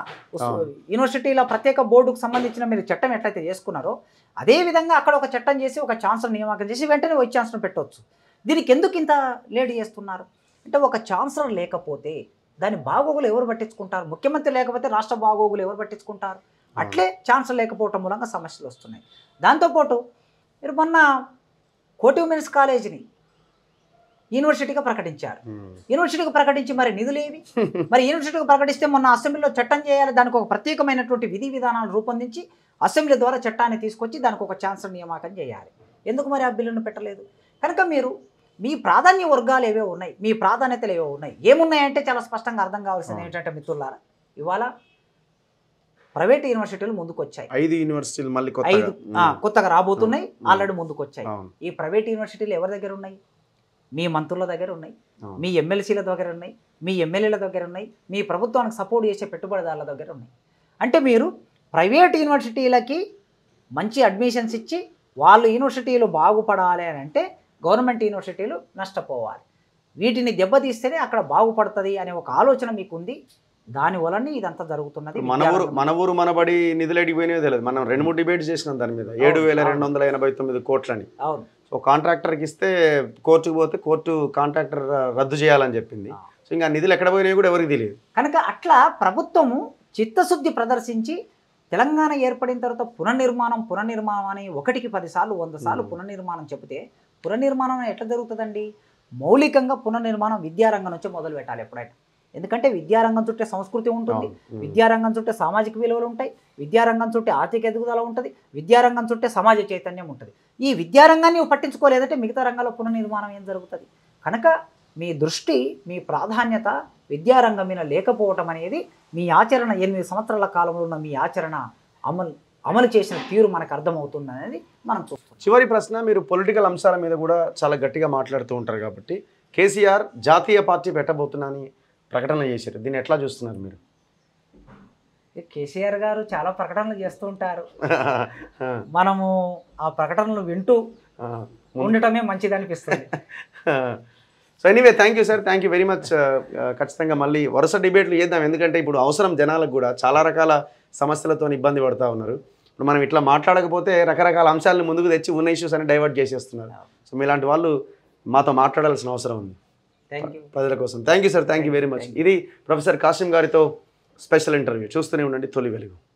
యూనివర్సిటీల ప్రత్యేక బోర్డుకు సంబంధించిన మీరు చట్టం ఎట్లయితే చేసుకున్నారో అదేవిధంగా అక్కడ ఒక చట్టం చేసి ఒక ఛాన్సలర్ నియామకం చేసి వెంటనే వైస్ ఛాన్సలర్ పెట్టవచ్చు దీనికి ఎందుకు ఇంత లేట్ చేస్తున్నారు అంటే ఒక ఛాన్సలర్ లేకపోతే దాన్ని బాగోగులు ఎవరు పట్టించుకుంటారు ముఖ్యమంత్రి లేకపోతే రాష్ట్ర బాగోగులు ఎవరు పట్టించుకుంటారు అట్లే ఛాన్స్ లేకపోవటం మూలంగా సమస్యలు వస్తున్నాయి దాంతోపాటు మీరు మొన్న కోటి ఉమెన్స్ కాలేజీని యూనివర్సిటీగా ప్రకటించారు యూనివర్సిటీగా ప్రకటించి మరి నిధులు ఏవి మరి యూనివర్సిటీగా ప్రకటిస్తే మొన్న అసెంబ్లీలో చట్టం చేయాలి దానికి ఒక ప్రత్యేకమైనటువంటి విధి విధానాలు రూపొందించి అసెంబ్లీ ద్వారా చట్టాన్ని తీసుకొచ్చి దానికి ఒక ఛాన్సర్ నియామకం చేయాలి ఎందుకు మరి ఆ బిల్లును పెట్టలేదు కనుక మీరు మీ ప్రాధాన్య వర్గాలు ఏవో ఉన్నాయి మీ ప్రాధాన్యతలు ఏవో ఉన్నాయి ఏమున్నాయంటే చాలా స్పష్టంగా అర్థం కావాల్సింది ఏంటంటే మిత్రులారా ఇవాళ ప్రైవేట్ యూనివర్సిటీలు ముందుకొచ్చాయి ఐదు యూనివర్సిటీలు మళ్ళీ ఐదు కొత్తగా రాబోతున్నాయి ఆల్రెడీ ముందుకొచ్చాయి ఈ ప్రైవేట్ యూనివర్సిటీలు ఎవరి దగ్గర ఉన్నాయి మీ మంత్రుల దగ్గర ఉన్నాయి మీ ఎమ్మెల్సీల దగ్గర ఉన్నాయి మీ ఎమ్మెల్యేల దగ్గర ఉన్నాయి మీ ప్రభుత్వానికి సపోర్ట్ చేసే పెట్టుబడిదారుల దగ్గర ఉన్నాయి అంటే మీరు ప్రైవేట్ యూనివర్సిటీలకి మంచి అడ్మిషన్స్ ఇచ్చి వాళ్ళు యూనివర్సిటీలు బాగుపడాలి అని అంటే గవర్నమెంట్ యూనివర్సిటీలు నష్టపోవాలి వీటిని దెబ్బతీస్తేనే అక్కడ బాగుపడుతుంది అనే ఒక ఆలోచన మీకు ఉంది దాని వలన ఇదంతా జరుగుతున్నది మన ఊరు మన ఊరు మనబడి నిధులు నిధులడిపోయినా తెలియదు మనం రెండు మూడు డిబేట్ చేసినాం దాని మీద ఏడు వేల రెండు వందల ఎనభై తొమ్మిది కోట్లని అవును సో కాంట్రాక్టర్కి ఇస్తే కోర్టుకు పోతే కోర్టు కాంట్రాక్టర్ రద్దు చేయాలని చెప్పింది సో ఇంకా నిధులు ఎక్కడ పోయినాయి కూడా ఎవరికి తెలియదు కనుక అట్లా ప్రభుత్వము చిత్తశుద్ధి ప్రదర్శించి తెలంగాణ ఏర్పడిన తర్వాత పునర్నిర్మాణం పునర్నిర్మాణం అని ఒకటికి పదిసార్లు వంద సార్లు పునర్నిర్మాణం చెబితే పునర్నిర్మాణం ఎట్లా జరుగుతుందండి మౌలికంగా పునర్నిర్మాణం విద్యారంగం నుంచి మొదలు పెట్టాలి ఎప్పుడైనా ఎందుకంటే విద్యారంగం చుట్టే సంస్కృతి ఉంటుంది విద్యారంగం చుట్టే సామాజిక విలువలు ఉంటాయి విద్యారంగం చుట్టే ఆర్థిక ఎదుగుదల ఉంటుంది విద్యారంగం చుట్టే సమాజ చైతన్యం ఉంటుంది ఈ విద్యారంగాన్ని పట్టించుకోలేదంటే మిగతా రంగాల్లో పునర్నిర్మాణం ఏం జరుగుతుంది కనుక మీ దృష్టి మీ ప్రాధాన్యత విద్యారంగం మీద లేకపోవటం అనేది మీ ఆచరణ ఎనిమిది సంవత్సరాల కాలంలో ఉన్న మీ ఆచరణ అమలు అమలు చేసిన తీరు మనకు అర్థమవుతుందనేది మనం చూస్తాం చివరి ప్రశ్న మీరు పొలిటికల్ అంశాల మీద కూడా చాలా గట్టిగా మాట్లాడుతూ ఉంటారు కాబట్టి కేసీఆర్ జాతీయ పార్టీ పెట్టబోతున్నాని ప్రకటన చేశారు దీన్ని ఎట్లా చూస్తున్నారు మీరు కేసీఆర్ గారు చాలా ప్రకటనలు చేస్తూ ఉంటారు మనము ఆ ప్రకటనలు వింటూ ఉండటమే మంచిది అనిపిస్తుంది so anyway thank you sir thank you very much ఖచ్చితంగా మళ్ళీ వరుస డిబేట్లు చేద్దాం ఎందుకంటే ఇప్పుడు అవసరం జనాలకు కూడా చాలా రకాల సమస్యలతో ఇబ్బంది పడుతూ ఉన్నారు ఇప్పుడు మనం ఇట్లా మాట్లాడకపోతే రకరకాల అంశాలను ముందుకు తెచ్చి ఉన్న ఇష్యూస్ అని డైవర్ట్ చేసేస్తున్నారు సో మీలాంటి వాళ్ళు మాతో మాట్లాడాల్సిన అవసరం ఉంది ప్రజల కోసం thank you sir thank you very much ఇది ప్రొఫెసర్ కాసిం గారితో స్పెషల్ ఇంటర్వ్యూ చూస్తూనే ఉండండి తొలి వెలుగు